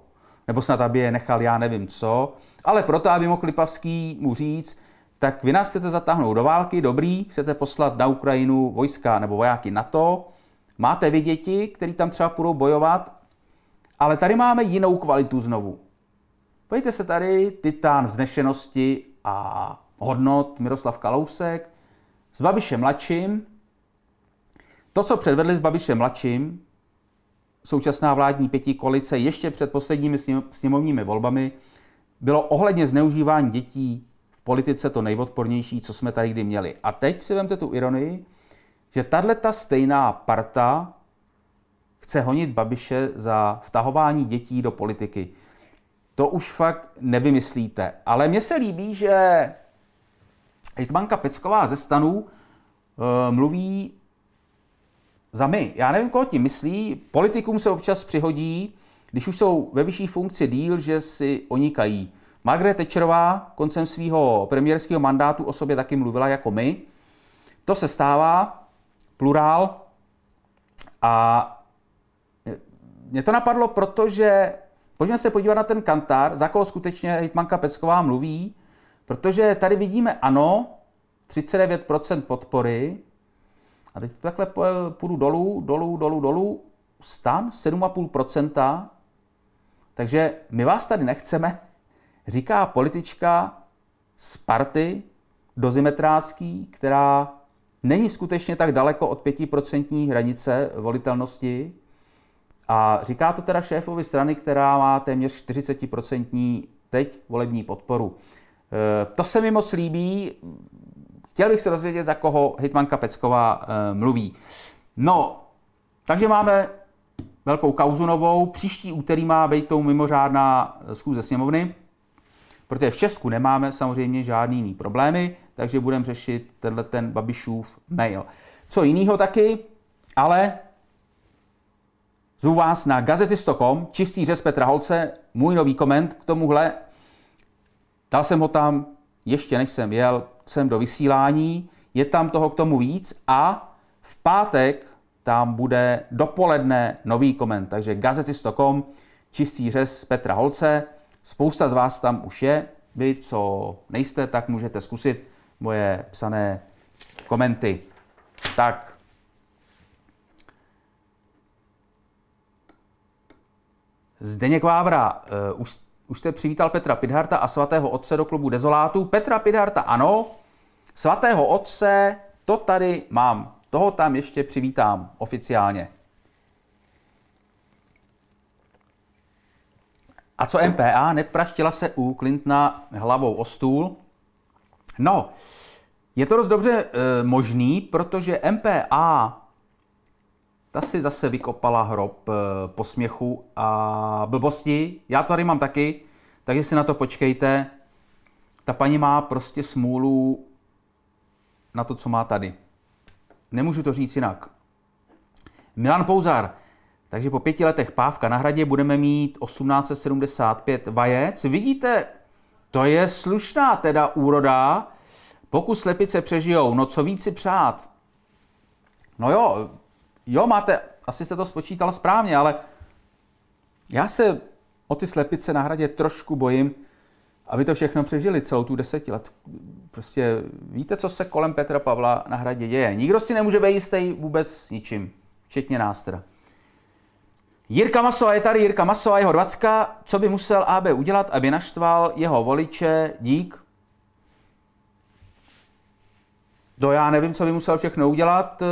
[SPEAKER 1] nebo snad, aby je nechal já nevím co, ale proto, aby mohl lipavský mu říct, tak vy nás chcete zatáhnout do války, dobrý, chcete poslat na Ukrajinu vojska nebo vojáky NATO, máte vy děti, který tam třeba půjdou bojovat, ale tady máme jinou kvalitu znovu. Pojďte se tady, titán vznešenosti a hodnot Miroslav Kalousek s Babišem mladším. To, co předvedli s Babišem mladším, současná vládní pětí koalice ještě před posledními sněmovními volbami, bylo ohledně zneužívání dětí v politice to nejodpornější, co jsme tady kdy měli. A teď si vemte tu ironii, že tahle ta stejná parta chce honit Babiše za vtahování dětí do politiky to už fakt nevymyslíte. Ale mně se líbí, že Hitmanka Pecková ze stanů e, eh, mluví za my. Já nevím, koho ti myslí. Politikům se občas přihodí, když už jsou ve vyšší funkci díl, že si onikají. Margaret Thatcherová koncem svého premiérského mandátu o sobě taky mluvila jako my. To se stává, plurál. A mě to napadlo, protože Pojďme se podívat na ten kantár, za koho skutečně hejtmanka Pecková mluví, protože tady vidíme ano, 39% podpory, a teď takhle půjdu dolů, dolů, dolů, dolů, stan 7,5%, takže my vás tady nechceme, říká politička z party dozimetrácký, která není skutečně tak daleko od 5% hranice volitelnosti, a říká to teda šéfovi strany, která má téměř 40% teď volební podporu. E, to se mi moc líbí. Chtěl bych se rozvědět, za koho Hitmanka Pecková e, mluví. No, takže máme velkou kauzu novou. Příští úterý má být tou mimořádná e, schůze sněmovny, protože v Česku nemáme samozřejmě žádný jiný problémy, takže budeme řešit tenhle ten Babišův mail. Co jiného taky, ale Zvu vás na gazetisto.com, čistý řez Petra Holce, můj nový koment k tomuhle. Dal jsem ho tam, ještě než jsem jel jsem do vysílání, je tam toho k tomu víc a v pátek tam bude dopoledne nový koment. Takže gazetisto.com, čistý řez Petra Holce. Spousta z vás tam už je. Vy, co nejste, tak můžete zkusit moje psané komenty. Tak, Zdeněk Vávra, uh, už, už jste přivítal Petra Pidharta a svatého otce do klubu Dezolátů. Petra Pidharta ano, svatého otce to tady mám. Toho tam ještě přivítám oficiálně. A co MPA? Nepraštila se u Clintona hlavou o stůl? No, je to dost dobře e, možný, protože MPA ta si zase vykopala hrob eh, posměchu a blbosti. Já to tady mám taky, takže si na to počkejte. Ta paní má prostě smůlu na to, co má tady. Nemůžu to říct jinak. Milan Pouzar. Takže po pěti letech pávka na hradě budeme mít 1875 vajec. Vidíte, to je slušná teda úroda. Pokud slepice přežijou, no co víc si přát. No jo, jo, máte, asi jste to spočítal správně, ale já se o ty slepice na hradě trošku bojím, aby to všechno přežili celou tu let. Prostě víte, co se kolem Petra Pavla na hradě děje. Nikdo si nemůže být jistý vůbec ničím, včetně nás teda. Jirka Masoa je tady, Jirka Masoa, jeho dvacka. Co by musel AB udělat, aby naštval jeho voliče? Dík. Do já nevím, co by musel všechno udělat.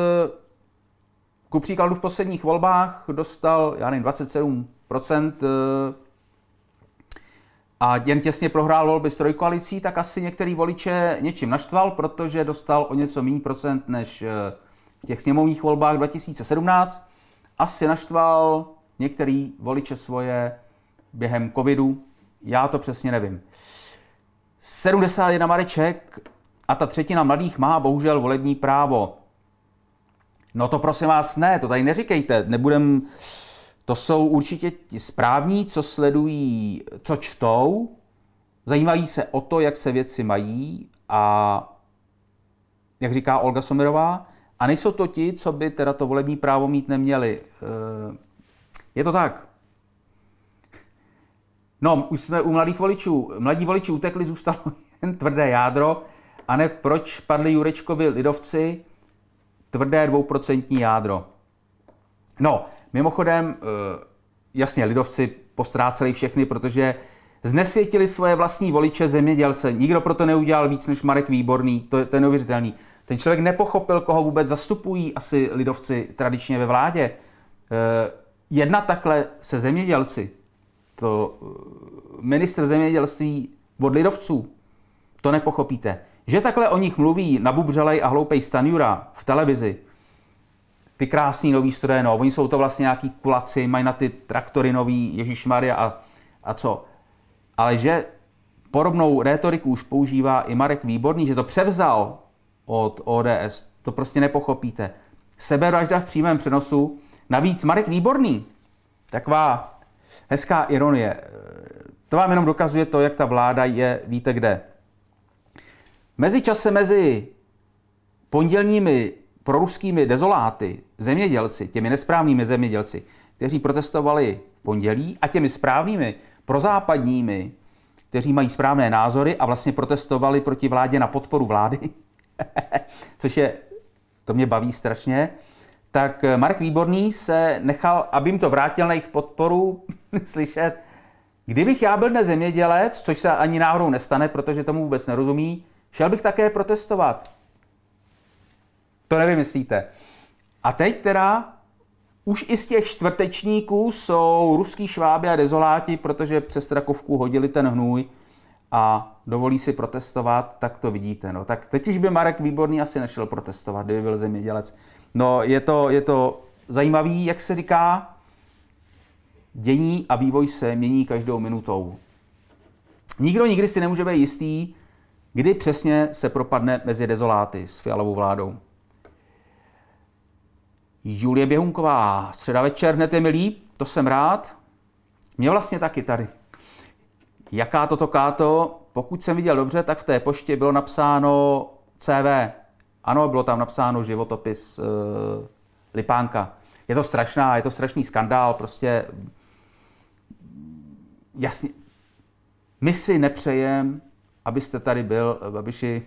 [SPEAKER 1] Ku příkladu v posledních volbách dostal, já nevím, 27% eh, a jen těsně prohrál volby s trojkoalicí, tak asi některý voliče něčím naštval, protože dostal o něco méně procent než eh, v těch sněmovních volbách 2017. Asi naštval některý voliče svoje během covidu, já to přesně nevím. 71 Mareček a ta třetina mladých má bohužel volební právo. No to prosím vás ne, to tady neříkejte, nebudem... To jsou určitě ti správní, co sledují, co čtou, zajímají se o to, jak se věci mají a, jak říká Olga Somirová, a nejsou to ti, co by teda to volební právo mít neměli. Eh, je to tak. No, už jsme u mladých voličů. Mladí voliči utekli, zůstalo jen tvrdé jádro. A ne proč padli Jurečkovi lidovci? tvrdé dvouprocentní jádro. No, mimochodem, eh, jasně, lidovci postráceli všechny, protože znesvětili svoje vlastní voliče zemědělce. Nikdo proto neudělal víc než Marek Výborný, to, je to je neuvěřitelný. Ten člověk nepochopil, koho vůbec zastupují asi lidovci tradičně ve vládě. Eh, jedna takhle se zemědělci, to eh, minister zemědělství od lidovců, to nepochopíte. Že takhle o nich mluví nabubřelej a hloupej Stanjura v televizi, ty krásný nový stroje, no, oni jsou to vlastně nějaký kulaci, mají na ty traktory nový, Ježíš Maria a, a co. Ale že podobnou rétoriku už používá i Marek Výborný, že to převzal od ODS, to prostě nepochopíte. Sebevražda v přímém přenosu, navíc Marek Výborný, taková hezká ironie. To vám jenom dokazuje to, jak ta vláda je, víte kde. Mezičase mezi pondělními proruskými dezoláty, zemědělci, těmi nesprávnými zemědělci, kteří protestovali v pondělí, a těmi správnými, prozápadními, kteří mají správné názory a vlastně protestovali proti vládě na podporu vlády, což je, to mě baví strašně, tak Mark Výborný se nechal, aby jim to vrátil na jejich podporu, slyšet, kdybych já byl dnes zemědělec, což se ani náhodou nestane, protože tomu vůbec nerozumí, Šel bych také protestovat. To nevymyslíte. A teď teda už i z těch čtvrtečníků jsou ruský šváby a dezoláti, protože přes Trakovku hodili ten hnůj a dovolí si protestovat, tak to vidíte. No. Tak teď už by Marek Výborný asi nešel protestovat, kdyby byl zemědělec. No, je to, je to zajímavý, jak se říká, dění a vývoj se mění každou minutou. Nikdo nikdy si nemůže být jistý, Kdy přesně se propadne mezi dezoláty s fialovou vládou? Julie Běhunková, středa večer, hned je mi líp, to jsem rád. Mě vlastně taky tady. Jaká toto káto? Pokud jsem viděl dobře, tak v té poště bylo napsáno CV. Ano, bylo tam napsáno životopis uh, Lipánka. Je to strašná, je to strašný skandál, prostě jasně. My si nepřejeme abyste tady byl, eh, Babiši,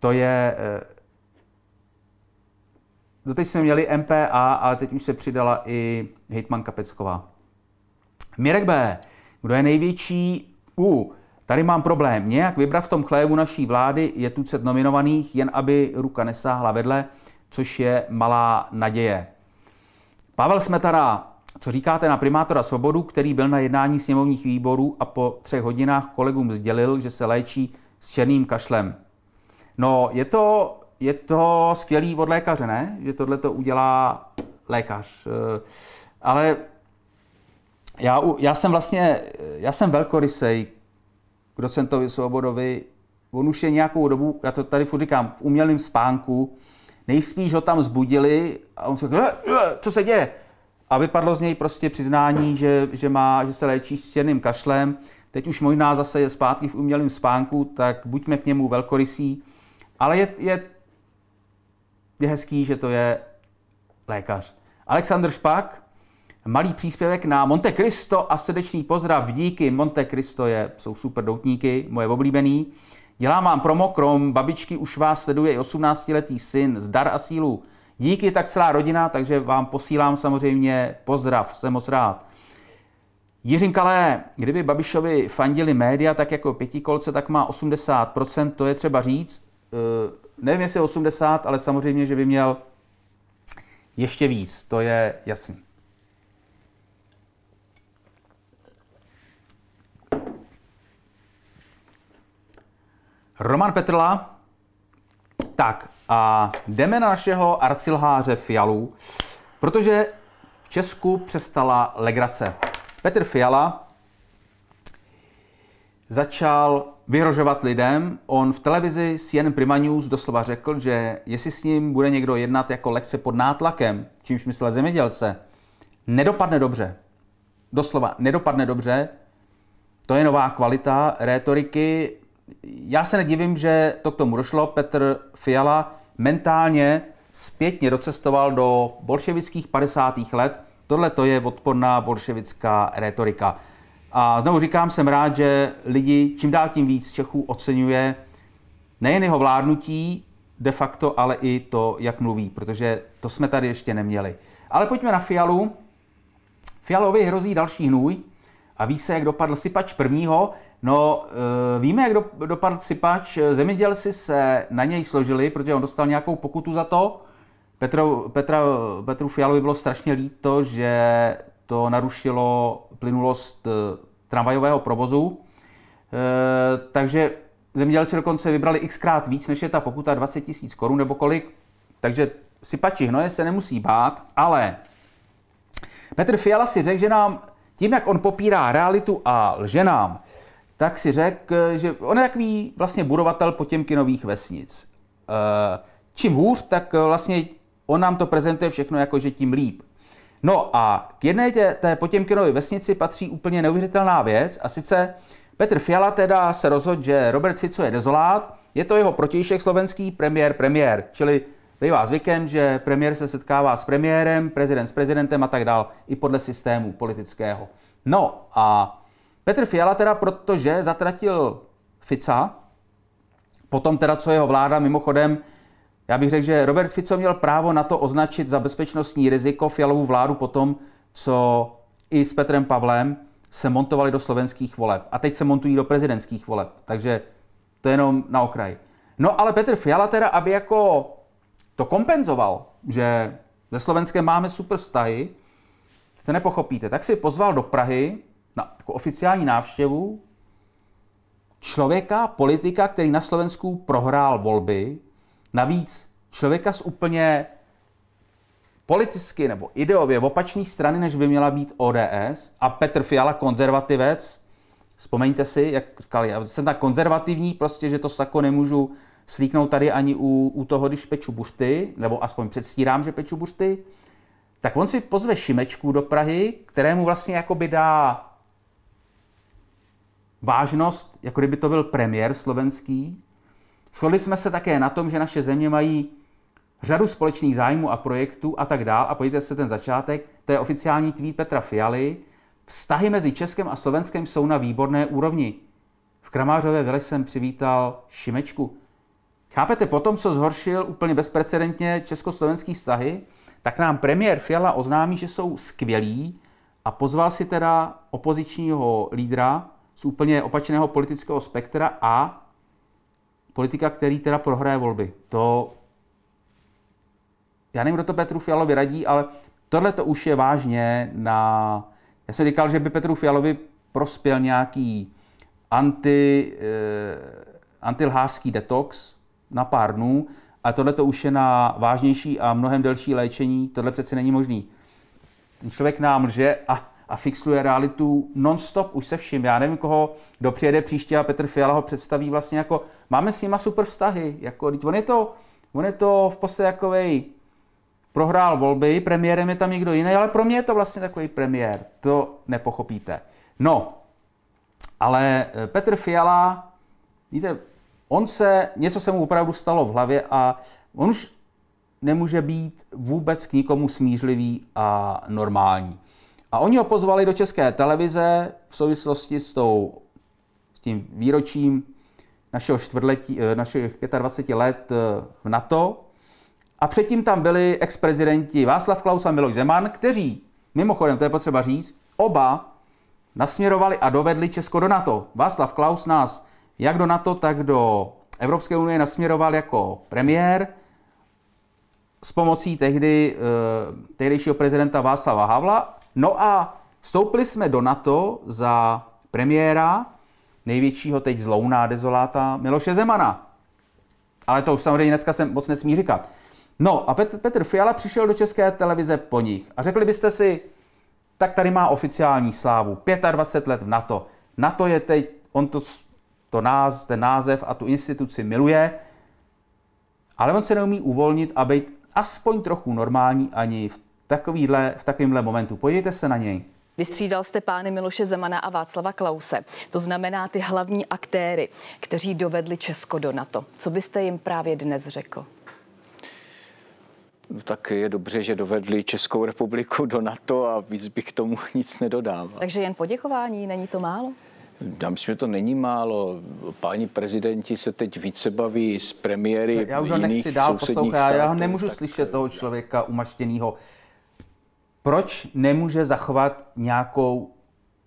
[SPEAKER 1] to je... Eh, doteď jsme měli MPA, ale teď už se přidala i Hitman Kapecková. Mirek B. Kdo je největší? U. Tady mám problém. Nějak vybrat v tom chlévu naší vlády je tucet nominovaných, jen aby ruka nesáhla vedle, což je malá naděje. Pavel Smetana. Co říkáte na primátora Svobodu, který byl na jednání sněmovních výborů a po třech hodinách kolegům sdělil, že se léčí s černým kašlem? No, je to, je to skvělý od lékaře, ne? Že tohle to udělá lékař. Eh, ale já, já jsem vlastně, já jsem velkorysej k docentovi Svobodovi. On už je nějakou dobu, já to tady furt říkám, v umělém spánku. Nejspíš ho tam zbudili a on se řekl, eh, eh, co se děje? a vypadlo z něj prostě přiznání, že, že, má, že se léčí s černým kašlem. Teď už možná zase je zpátky v umělém spánku, tak buďme k němu velkorysí. Ale je, je, je hezký, že to je lékař. Alexander Špak, malý příspěvek na Monte Cristo a srdečný pozdrav. Díky, Monte Cristo je, jsou super doutníky, moje oblíbený. Dělám vám promokrom, babičky už vás sleduje i 18-letý syn. Zdar a sílu Díky, tak celá rodina, takže vám posílám samozřejmě pozdrav, jsem moc rád. Jiřím Kalé, kdyby Babišovi fandili média, tak jako pětikolce, tak má 80%, to je třeba říct. Eh, nevím, jestli 80, ale samozřejmě, že by měl ještě víc, to je jasný. Roman Petrla, tak, a jdeme na našeho arcilháře Fialu, protože v Česku přestala legrace. Petr Fiala začal vyhrožovat lidem. On v televizi CNN Prima News doslova řekl, že jestli s ním bude někdo jednat jako lekce pod nátlakem, čímž myslel zemědělce, nedopadne dobře. Doslova, nedopadne dobře. To je nová kvalita rétoriky já se nedivím, že to k tomu došlo. Petr Fiala mentálně zpětně docestoval do bolševických 50. let. Tohle to je odporná bolševická retorika. A znovu říkám, jsem rád, že lidi čím dál tím víc Čechů oceňuje nejen jeho vládnutí de facto, ale i to, jak mluví, protože to jsme tady ještě neměli. Ale pojďme na Fialu. Fialovi hrozí další hnůj a ví se, jak dopadl sypač prvního. No, eh, víme, jak dopadl sypač. Eh, zemědělci se na něj složili, protože on dostal nějakou pokutu za to. Petro, Petra, Petru Fialovi bylo strašně líto, že to narušilo plynulost eh, tramvajového provozu. Takže zemědělci dokonce vybrali xkrát víc, než je ta pokuta 20 tisíc korun nebo kolik. Takže sypači hnoje se nemusí bát, ale Petr Fiala si řekl, že nám tím, jak on popírá realitu a lže nám, tak si řekl, eh, že on je takový vlastně budovatel potěmkinových vesnic. Eh, čím hůř, tak eh, vlastně on nám to prezentuje všechno jako, že tím líp. No a k jedné té té potěmkinové vesnici patří úplně neuvěřitelná věc a sice Petr Fiala teda se rozhodl, že Robert Fico je dezolát, je to jeho protějšek slovenský premiér premiér, čili bývá zvykem, že premiér se setkává s premiérem, prezident s prezidentem a tak dál, i podle systému politického. No a Petr Fiala teda protože zatratil Fica, potom teda co jeho vláda mimochodem, já bych řekl, že Robert Fico měl právo na to označit za bezpečnostní riziko Fialovu vládu potom, co i s Petrem Pavlem se montovali do slovenských voleb. A teď se montují do prezidentských voleb. Takže to je jenom na okraj. No ale Petr Fiala teda, aby jako to kompenzoval, že ve slovenské máme super vztahy, to nepochopíte, tak si pozval do Prahy na jako oficiální návštěvu člověka, politika, který na Slovensku prohrál volby, navíc člověka z úplně politicky nebo ideově v opačné strany, než by měla být ODS a Petr Fiala, konzervativec, vzpomeňte si, jak říkal, já jsem tak konzervativní, prostě, že to sako nemůžu slíknout tady ani u, u toho, když peču bušty, nebo aspoň předstírám, že peču bušty, tak on si pozve Šimečku do Prahy, kterému vlastně jakoby dá vážnost, jako kdyby to byl premiér slovenský. Shodli jsme se také na tom, že naše země mají řadu společných zájmů a projektů a tak dále. A podívejte se ten začátek, to je oficiální tweet Petra Fialy. Vztahy mezi Českem a Slovenskem jsou na výborné úrovni. V Kramářové vile jsem přivítal Šimečku. Chápete, potom, co zhoršil úplně bezprecedentně československý vztahy, tak nám premiér Fiala oznámí, že jsou skvělí a pozval si teda opozičního lídra z úplně opačného politického spektra a politika, který teda prohraje volby. To já nevím, kdo to Petru Fialovi radí, ale tohle to už je vážně na... Já jsem říkal, že by Petru Fialovi prospěl nějaký anti, eh, antilhářský detox na pár dnů, a tohle to už je na vážnější a mnohem delší léčení. Tohle přece není možný. Člověk nám lže a a fixuje realitu non-stop už se vším. Já nevím, koho, kdo přijede příště a Petr Fiala ho představí vlastně jako, máme s nima super vztahy, jako, on je to, on je to v podstatě jakovej, prohrál volby, premiérem je tam někdo jiný, ale pro mě je to vlastně takový premiér, to nepochopíte. No, ale eh, Petr Fiala, víte, on se, něco se mu opravdu stalo v hlavě a on už nemůže být vůbec k nikomu smířlivý a normální. A oni ho pozvali do České televize v souvislosti s, tou, s tím výročím našeho čtvrtletí, eh, našich 25 let eh, v NATO. A předtím tam byli ex-prezidenti Václav Klaus a Miloš Zeman, kteří, mimochodem, to je potřeba říct, oba nasměrovali a dovedli Česko do NATO. Václav Klaus nás jak do NATO, tak do Evropské unie nasměroval jako premiér s pomocí tehdy, eh, tehdejšího prezidenta Václava Havla No a vstoupili jsme do NATO za premiéra, největšího teď zlouná dezoláta Miloše Zemana. Ale to už samozřejmě dneska se moc nesmí říkat. No a Petr, Petr Fiala přišel do české televize po nich a řekli byste si, tak tady má oficiální slávu. 25 let v NATO. NATO je teď, on to, to náz, ten název a tu instituci miluje, ale on se neumí uvolnit a být aspoň trochu normální ani v takovýhle, v takovémhle momentu. Podívejte se na něj. Vystřídal jste pány Miloše Zemana a Václava Klause. To znamená ty hlavní aktéry, kteří dovedli Česko do NATO. Co byste jim právě dnes řekl? No tak je dobře, že dovedli Českou republiku do NATO a víc bych tomu nic nedodával. Takže jen poděkování, není to málo? Já myslím, že to není málo. Páni prezidenti se teď více baví s premiéry Já už jiných nechci dál poslouchat, já ho nemůžu tak... slyšet eh, toho člověka umaštěného proč nemůže zachovat nějakou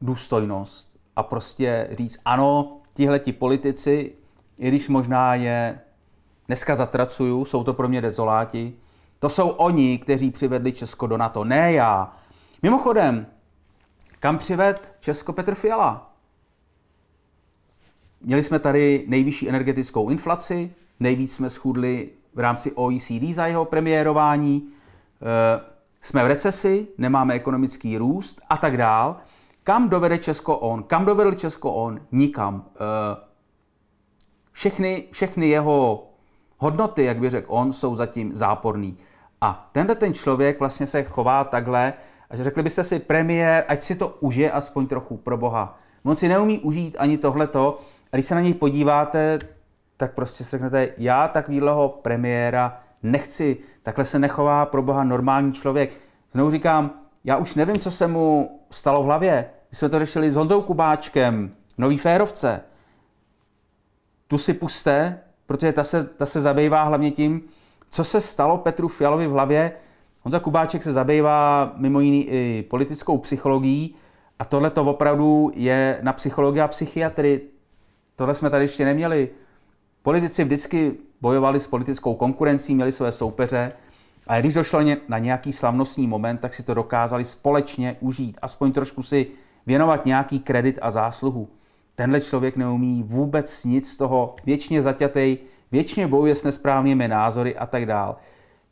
[SPEAKER 1] důstojnost a prostě říct, ano, tihle ti politici, i když možná je dneska zatracuju, jsou to pro mě dezoláti, to jsou oni, kteří přivedli Česko do NATO, ne já. Mimochodem, kam přived Česko Petr Fiala? Měli jsme tady nejvyšší energetickou inflaci, nejvíc jsme schudli v rámci OECD za jeho premiérování. E- jsme v recesi, nemáme ekonomický růst a tak dál. Kam dovede Česko on? Kam dovedl Česko on? Nikam. Eh, všechny, všechny jeho hodnoty, jak by řekl on, jsou zatím záporný. A tenhle ten člověk vlastně se chová takhle, a že řekli byste si, premiér, ať si to užije aspoň trochu, pro boha. On si neumí užít ani tohleto. A když se na něj podíváte, tak prostě si řeknete, já takovýhleho premiéra nechci. Takhle se nechová pro Boha normální člověk. Znovu říkám, já už nevím, co se mu stalo v hlavě. My jsme to řešili s Honzou Kubáčkem, nový férovce. Tu si puste, protože ta se, ta se zabývá hlavně tím, co se stalo Petru Fialovi v hlavě. Honza Kubáček se zabývá mimo jiný i politickou psychologií a tohle to opravdu je na psychologii a psychiatrii. Tohle jsme tady ještě neměli. Politici vždycky bojovali s politickou konkurencí, měli své soupeře, a když došlo na nějaký slavnostní moment, tak si to dokázali společně užít, aspoň trošku si věnovat nějaký kredit a zásluhu. Tenhle člověk neumí vůbec nic z toho, věčně zaťatej, věčně bojuje s nesprávnými názory a tak dál.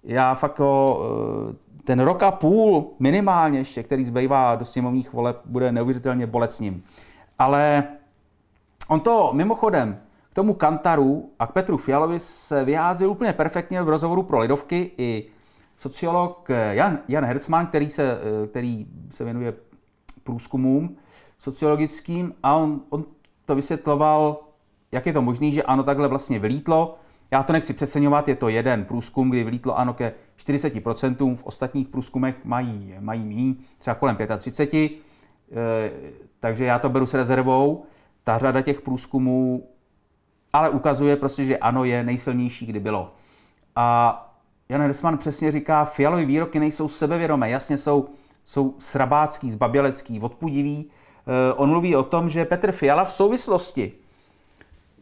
[SPEAKER 1] Já fakt ho, eh, ten rok a půl minimálně ještě, který zbývá do sněmovních voleb, bude neuvěřitelně ním. Ale on to mimochodem tomu Kantaru a k Petru Fialovi se vyjádřil úplně perfektně v rozhovoru pro Lidovky i sociolog eh, Jan, Jan Hertzmann, který se, eh, který se věnuje průzkumům sociologickým a on, on to vysvětloval, jak je to možné, že ano, takhle vlastně vylítlo. Já to nechci přeceňovat, je to jeden průzkum, kdy vylítlo ano ke 40%, v ostatních průzkumech mají, mají méně, třeba kolem 35%, e, eh, takže já to beru s rezervou. Ta řada těch průzkumů ale ukazuje prostě, že ano je nejsilnější, kdy bylo. A Jan Hersman přesně říká, fialové výroky nejsou sebevědomé, jasně jsou, jsou srabácký, zbabělecký, odpudivý. E, on mluví o tom, že Petr Fiala v souvislosti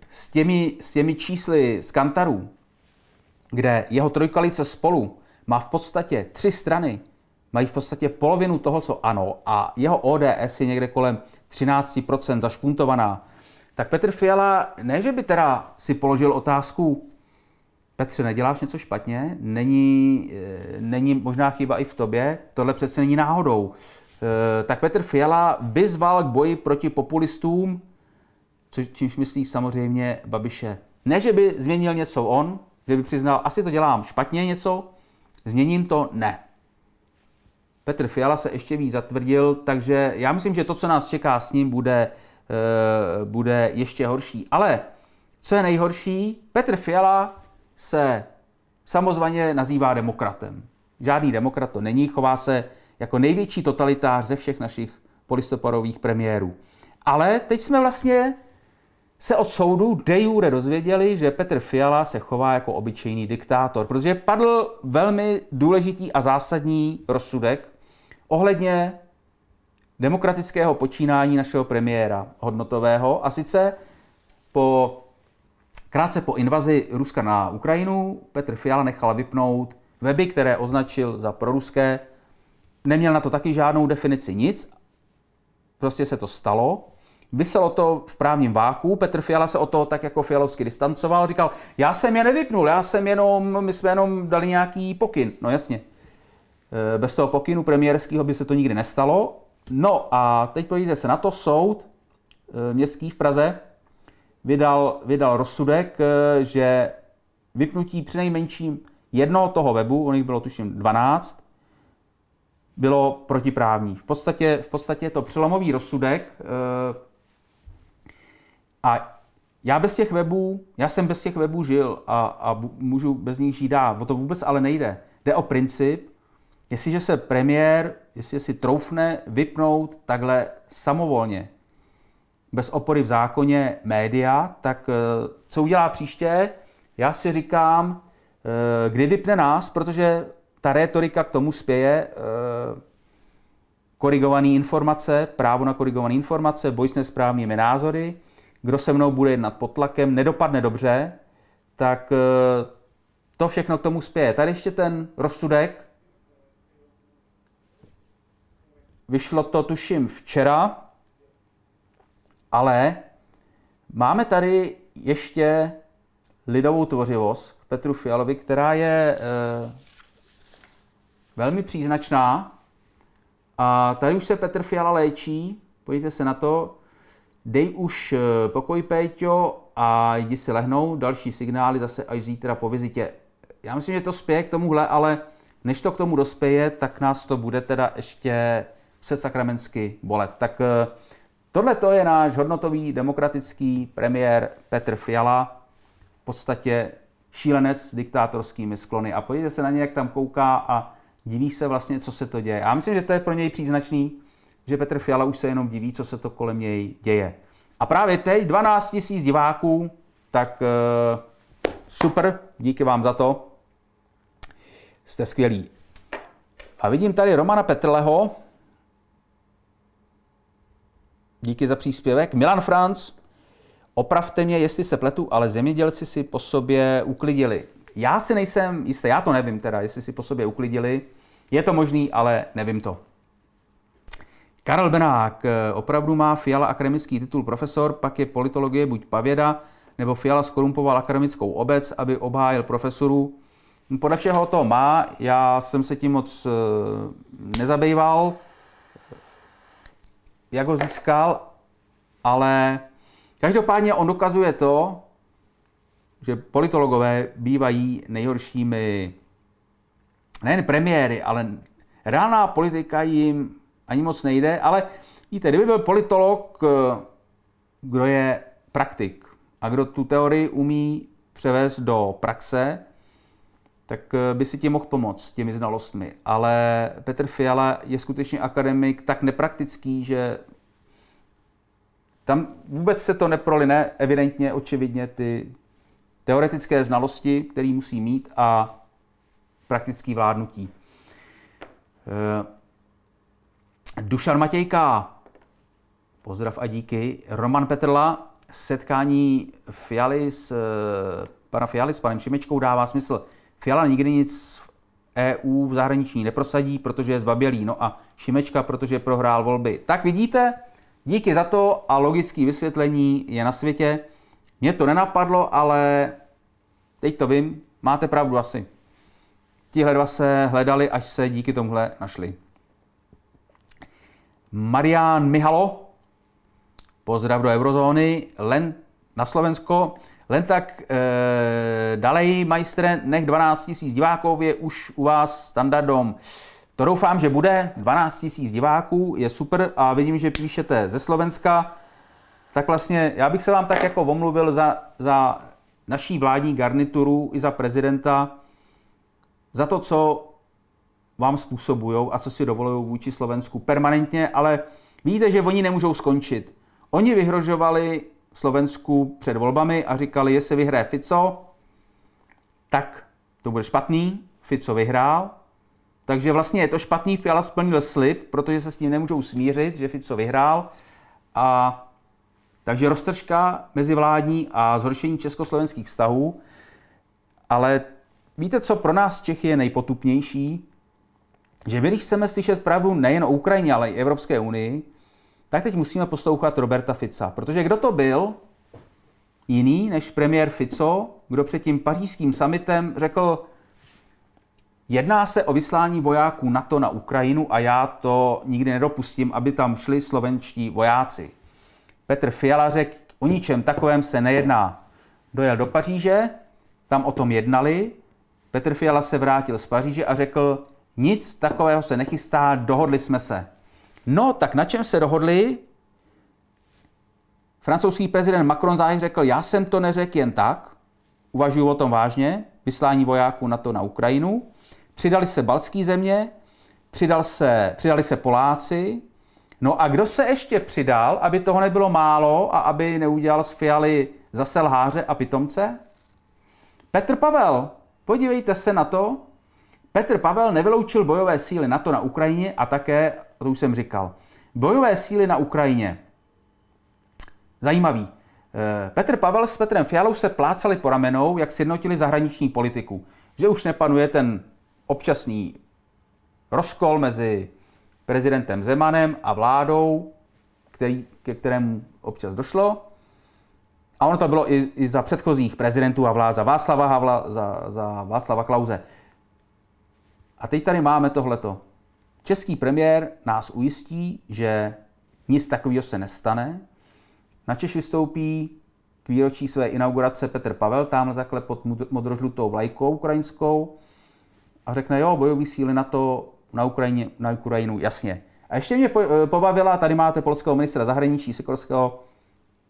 [SPEAKER 1] s těmi, s těmi čísly z Kantarů, kde jeho trojkalice spolu má v podstatě tři strany, mají v podstatě polovinu toho, co ano, a jeho ODS je někde kolem 13% zašpuntovaná, tak Petr Fiala ne, že by teda si položil otázku, Petře, neděláš něco špatně, není, eh, není možná chyba i v tobě, tohle přece není náhodou. Eh, tak Petr Fiala vyzval k boji proti populistům, což, čímž myslí samozřejmě Babiše. Ne, že by změnil něco on, že by přiznal, asi to dělám špatně něco, změním to, ne. Petr Fiala se ještě víc zatvrdil, takže já myslím, že to, co nás čeká s ním, bude Eh, bude ještě horší. Ale co je nejhorší, Petr Fiala se samozvaně nazývá demokratem. Žádný demokrat to není, chová se jako největší totalitář ze všech našich polistoporových premiérů. Ale teď jsme vlastně se od soudu de jure dozvěděli, že Petr Fiala se chová jako obyčejný diktátor, protože padl velmi důležitý a zásadní rozsudek ohledně demokratického počínání našeho premiéra hodnotového, a sice po, krátce po invazi Ruska na Ukrajinu Petr Fiala nechal vypnout weby, které označil za proruské. Neměl na to taky žádnou definici nic, prostě se to stalo. Vyselo to v právním váku, Petr Fiala se o to tak jako fialovsky distancoval, říkal, já jsem je nevypnul, já jsem jenom, my jsme jenom dali nějaký pokyn. No jasně, e, bez toho pokynu premiérského by se to nikdy nestalo, No a teď podívejte se na to, soud eh, městský v Praze vydal, vydal rozsudek, eh, že vypnutí přinejmenším jednoho toho webu, on nich bylo tuším 12, bylo protiprávní. V podstatě, v podstatě je to přelomový rozsudek eh, a já bez těch webů, já jsem bez těch webů žil a, a můžu bez nich žít dál. O to vůbec ale nejde. Jde o princip, Jestliže se premiér, jestli si troufne vypnout takhle samovolně, bez opory v zákoně média, tak eh, co udělá příště? Já si říkám, eh, kdy vypne nás, protože ta rétorika k tomu spěje, eh, korigované informace, právo na korigované informace, boj s nesprávnými názory, kdo se mnou bude jednat pod tlakem, nedopadne dobře, tak to všechno k tomu spěje. Tady ještě ten rozsudek, Vyšlo to tuším včera, ale máme tady ještě lidovou tvořivost Petru Fialovi, která je e, velmi příznačná. A tady už se Petr Fiala léčí, podívejte se na to. Dej už eh, pokoj, Péťo, a jdi si lehnout. Další signály zase až zítra po vizitě. Já myslím, že to spěje k tomuhle, ale než to k tomu dospěje, tak nás to bude teda ještě sakramensky bolet. Tak eh, tohle to je náš hodnotový demokratický premiér Petr Fiala, v podstatě šílenec s diktátorskými sklony. A podívejte se na ně, jak tam kouká a diví se vlastně, co se to děje. A myslím, že to je pro něj příznačný, že Petr Fiala už se jenom diví, co se to kolem něj děje. A právě teď 12 000 diváků, tak eh, super, díky vám za to. Jste skvělí. A vidím tady Romana Petrleho, Díky za příspěvek. Milan Franc, opravte mě, jestli se pletu, ale zemědělci si po sobě uklidili. Já si nejsem jistý, já to nevím teda, jestli si po sobě uklidili. Je to možný, ale nevím to. Karel Benák opravdu má Fiala akademický titul profesor, pak je politologie buď pavěda, nebo Fiala skorumpoval akademickou obec, aby obhájil profesoru. Podle všeho to má, já jsem se tím moc eh, nezabýval jak ho získal, ale každopádně on dokazuje to, že politologové bývají nejhoršími nejen premiéry, ale reálná politika jim ani moc nejde, ale víte, kdyby byl politolog, eh, kdo je praktik a kdo tu teorii umí převést do praxe, tak eh, by si ti mohl pomoct těmi znalostmi. Ale Petr Fiala je skutečně akademik tak nepraktický, že tam vůbec se to neproline, evidentně, očividně, ty teoretické znalosti, které musí mít a praktický vládnutí. Eh, Dušan Matějka, pozdrav a díky. Roman Petrla, setkání Fialy s, eh, pana Fialy s panem Šimečkou dává smysl. Fiala nikdy nic v EU v zahraničí neprosadí, protože je zbabělý. No a Šimečka, protože prohrál volby. Tak vidíte, díky za to a logické vysvětlení je na světě. Mě to nenapadlo, ale teď to vím, máte pravdu asi. Tihle dva se hledali, až se díky tomuhle našli. Marian Mihalo, pozdrav do eurozóny, len na Slovensko. Len tak e, dalej, majstre, nech 12 000 diváků je už u vás standardom. To doufám, že bude. 12 000 diváků je super a vidím, že píšete ze Slovenska. Tak vlastně já bych se vám tak jako omluvil za, za naší vládní garnituru i za prezidenta, za to, co vám způsobují a co si dovolují vůči Slovensku permanentně, ale víte, že oni nemůžou skončit. Oni vyhrožovali Slovensku před volbami a říkali, jestli vyhraje Fico, tak to bude špatný, Fico vyhrál. Takže vlastně je to špatný, Fiala splnil slib, protože se s tím nemůžou smířit, že Fico vyhrál. A takže roztržka vládní a zhoršení československých vztahů. Ale víte, co pro nás Čechy je nejpotupnější? Že my, když chceme slyšet pravdu nejen o Ukrajině, ale i Evropské unii, tak teď musíme poslouchat Roberta Fica. Protože kdo to byl jiný než premiér Fico, kdo před tím pařížským summitem řekl, jedná se o vyslání vojáků NATO na Ukrajinu a já to nikdy nedopustím, aby tam šli slovenští vojáci. Petr Fiala řekl, o ničem takovém se nejedná. Dojel do Paříže, tam o tom jednali, Petr Fiala se vrátil z Paříže a řekl, nic takového se nechystá, dohodli jsme se. No, tak na čem se dohodli? Francouzský prezident Macron záhy řekl, já jsem to neřekl jen tak, uvažuji o tom vážně, vyslání vojáků na to na Ukrajinu. Přidali se balský země, přidal se, přidali se Poláci, No a kdo se ještě přidal, aby toho nebylo málo a aby neudělal z Fialy zase lháře a pitomce? Petr Pavel. Podívejte se na to, Petr Pavel nevyloučil bojové síly NATO na Ukrajině a také, to už jsem říkal, bojové síly na Ukrajině. Zajímavý. Eh, Petr Pavel s Petrem Fialou se plácali po ramenou, jak sjednotili zahraniční politiku. Že už nepanuje ten občasný rozkol mezi prezidentem Zemanem a vládou, který, ke kterému občas došlo. A ono to bylo i, i za předchozích prezidentů a vlád, za Václava Havla, za, za Václava Klauze. A teď tady máme tohleto. Český premiér nás ujistí, že nic takového se nestane. Češ vystoupí k výročí své inaugurace Petr Pavel, tamhle takhle pod modrožlutou vlajkou ukrajinskou a řekne, jo, bojový síly na to na, Ukrajině, na Ukrajinu, jasně. A ještě mě eh, pobavila, tady máte polského ministra zahraničí Sikorského,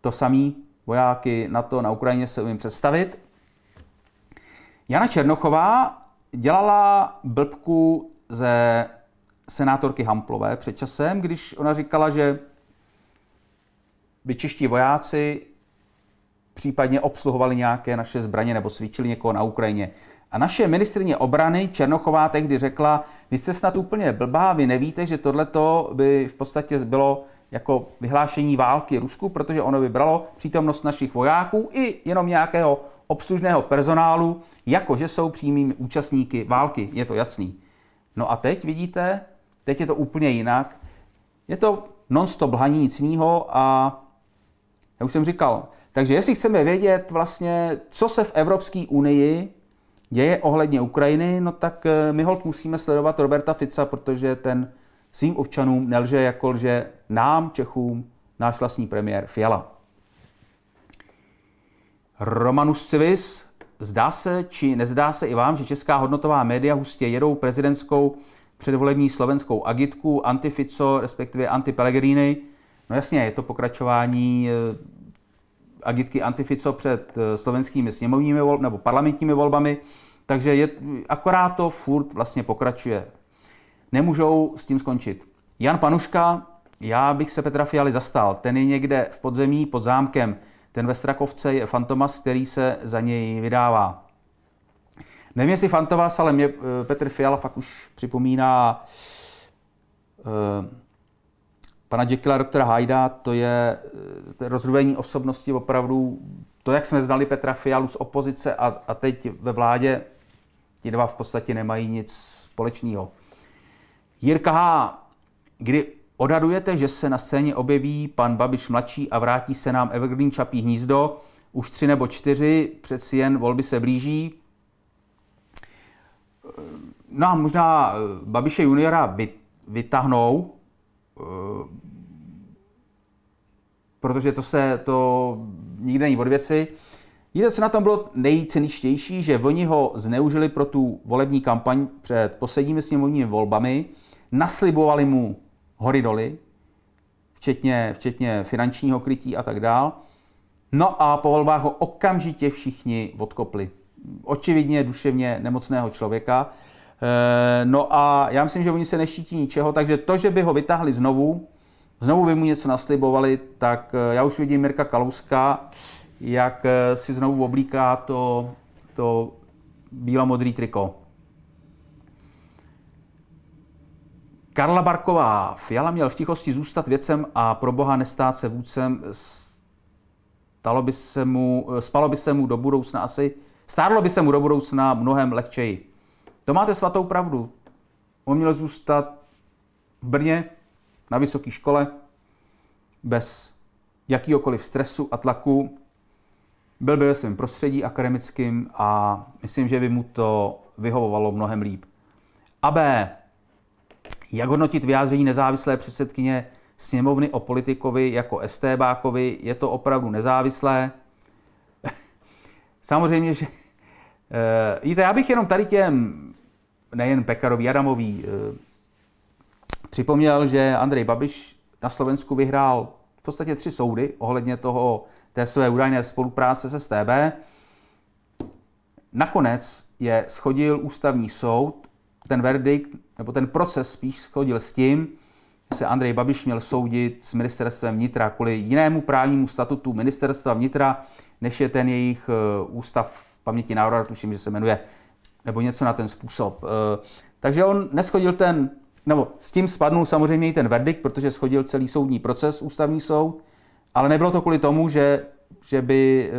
[SPEAKER 1] to samý, vojáky na to na Ukrajině se umím představit. Jana Černochová dělala blbku ze senátorky Hamplové před časem, když ona říkala, že by čeští vojáci případně obsluhovali nějaké naše zbraně nebo svíčili někoho na Ukrajině. A naše ministrině obrany Černochová tehdy řekla, vy jste snad úplně blbá, vy nevíte, že tohleto by v podstatě bylo jako vyhlášení války Rusku, protože ono vybralo přítomnost našich vojáků i jenom nějakého obslužného personálu, jakože jsou přímými účastníky války, je to jasný. No a teď vidíte, teď je to úplně jinak. Je to non-stop hlaní nic jiného a já už jsem říkal. Takže jestli chceme vědět vlastně, co se v Evropské unii děje ohledně Ukrajiny, no tak eh, my hold musíme sledovat Roberta Fica, protože ten svým občanům nelže jako lže nám, Čechům, náš vlastní premiér Fiala. Romanus Civis, zdá se či nezdá se i vám, že česká hodnotová média hustě jedou prezidentskou předvolební slovenskou agitku antifico, respektive antipelegrini. No jasně, je to pokračování eh, agitky antifico před eh, slovenskými sněmovními volbami nebo parlamentními volbami, takže je, akorát to furt vlastně pokračuje. Nemůžou s tím skončit. Jan Panuška, já bych se Petra Fialy zastal, ten je někde v podzemí pod zámkem, ten ve Strakovce je Fantomas, který se za něj vydává. Nevím, jestli Fantomas, ale mě eh, Petr Fiala fakt už připomíná eh, pana Jekyla doktora Hajda, to je eh, rozruvení osobnosti opravdu, to, jak jsme znali Petra Fialu z opozice a, a teď ve vládě, ti dva v podstatě nemají nic společného. Jirka H., kdy Odhadujete, že se na scéně objeví pan Babiš mladší a vrátí se nám Evergreen Čapí hnízdo? Už tři nebo čtyři, přeci jen volby se blíží. No a možná eh, Babiše juniora vytahnou, eh, protože to se to nikde není od věci. Víte, co na tom bylo nejceničtější, že oni ho zneužili pro tu volební kampaň před posledními sněmovními volbami, naslibovali mu hory doly, včetně, včetně finančního krytí a tak dál. No a po volbách ho okamžitě všichni odkopli. Očividně duševně nemocného člověka. Eh, no a já myslím, že oni se neštítí ničeho, takže to, že by ho vytáhli znovu, znovu by mu něco naslibovali, tak eh, já už vidím Mirka Kalouska, jak eh, si znovu oblíká to, to bílo-modrý triko. Karla Barková. Fiala měl v tichosti zůstat věcem a pro boha nestát se vůdcem. Stalo by se mu, spalo by se mu do budoucna asi, stárlo by se mu do budoucna mnohem lehčeji. To máte svatou pravdu. On měl zůstat v Brně, na vysoké škole, bez jakýhokoliv stresu a tlaku. Byl by ve svém prostředí akademickým a myslím, že by mu to vyhovovalo mnohem líp. A B. Jak hodnotit vyjádření nezávislé předsedkyně sněmovny o politikovi jako Estébákovi? Je to opravdu nezávislé? Samozřejmě, že... Eh, víte, já bych jenom tady těm, nejen Pekarovi, Adamovi, eh, připomněl, že Andrej Babiš na Slovensku vyhrál v podstatě tři soudy ohledně toho, té své údajné spolupráce se STB. Nakonec je schodil ústavní soud ten verdikt, nebo ten proces spíš schodil s tím, že se Andrej Babiš měl soudit s ministerstvem vnitra kvůli jinému právnímu statutu ministerstva vnitra, než je ten jejich eh, ústav paměti národa, tuším, že se jmenuje, nebo něco na ten způsob. Eh, takže on neschodil ten, nebo s tím spadnul samozřejmě i ten verdikt, protože schodil celý soudní proces, ústavní soud, ale nebylo to kvůli tomu, že, že by eh,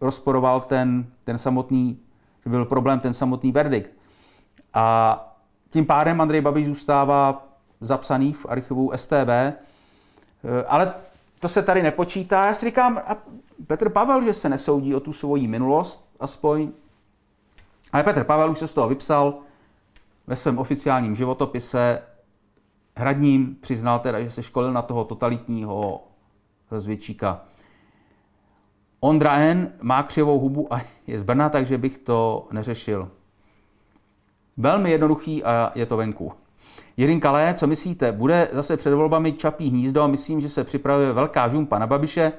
[SPEAKER 1] rozporoval ten, ten samotný, že byl problém ten samotný verdikt. A tím pádem Andrej Babiš zůstává zapsaný v archivu STB, eh, ale to se tady nepočítá. Já si říkám, a Petr Pavel, že se nesoudí o tu svoji minulost, aspoň. Ale Petr Pavel už se z toho vypsal ve svém oficiálním životopise. Hradním přiznal teda, že se školil na toho totalitního zvětšíka. Ondra N. má křivou hubu a je z Brna, takže bych to neřešil. Velmi jednoduchý a je to venku. Jirin Kalé, co myslíte? Bude zase před volbami čapí hnízdo a myslím, že se připravuje velká žumpa na Babiše.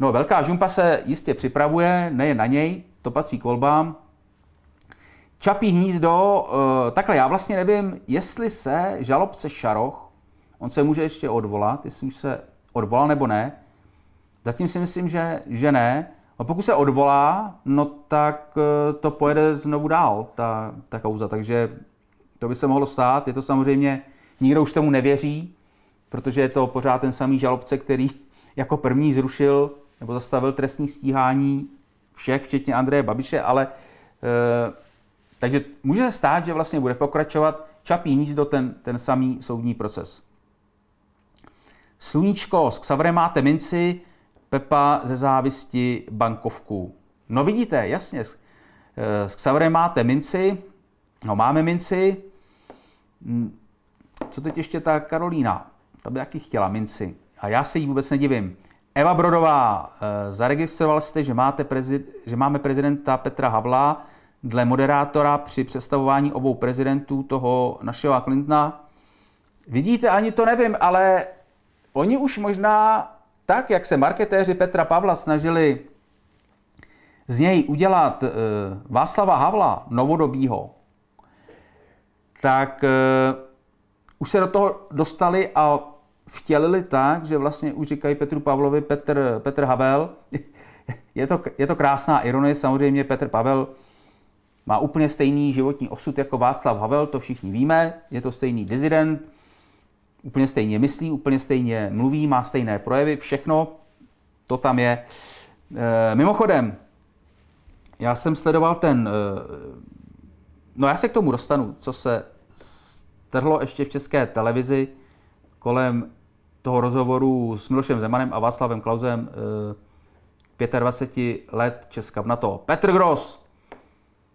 [SPEAKER 1] No, velká žumpa se jistě připravuje, nejen na něj, to patří k volbám. Čapí hnízdo, eh, takhle já vlastně nevím, jestli se žalobce Šaroch, on se může ještě odvolat, jestli už se odvolal nebo ne. Zatím si myslím, že, že ne. A pokud se odvolá, no tak eh, to pojede znovu dál, ta, ta kauza. Takže to by se mohlo stát. Je to samozřejmě, nikdo už tomu nevěří, protože je to pořád ten samý žalobce, který jako první zrušil nebo zastavil trestní stíhání všech, včetně Andreje Babiše, ale e, takže může se stát, že vlastně bude pokračovat čapí do ten, ten samý soudní proces. Sluníčko s Xavrem máte minci, Pepa ze závisti bankovků. No vidíte, jasně, s eh, Xaverem máte minci, no máme minci, hm, co teď ještě ta Karolína, ta by taky chtěla minci a já se jí vůbec nedivím. Eva Brodová, eh, zaregistroval jste, že, máte prezid, že máme prezidenta Petra Havla dle moderátora při představování obou prezidentů toho našeho a Clintona. Vidíte, ani to nevím, ale oni už možná tak, jak se marketéři Petra Pavla snažili z něj udělat eh, Václava Havla novodobího, tak eh, už se do toho dostali a vtělili tak, že vlastně už říkají Petru Pavlovi Petr, Petr Havel. Je to, je to krásná ironie, samozřejmě Petr Pavel má úplně stejný životní osud jako Václav Havel, to všichni víme, je to stejný dizident, úplně stejně myslí, úplně stejně mluví, má stejné projevy, všechno to tam je. E, mimochodem, já jsem sledoval ten, eh, no já se k tomu dostanu, co se strhlo ještě v české televizi kolem toho rozhovoru s Milošem Zemanem a Václavem Klausem 25 eh, let Česka v NATO. Petr Gross,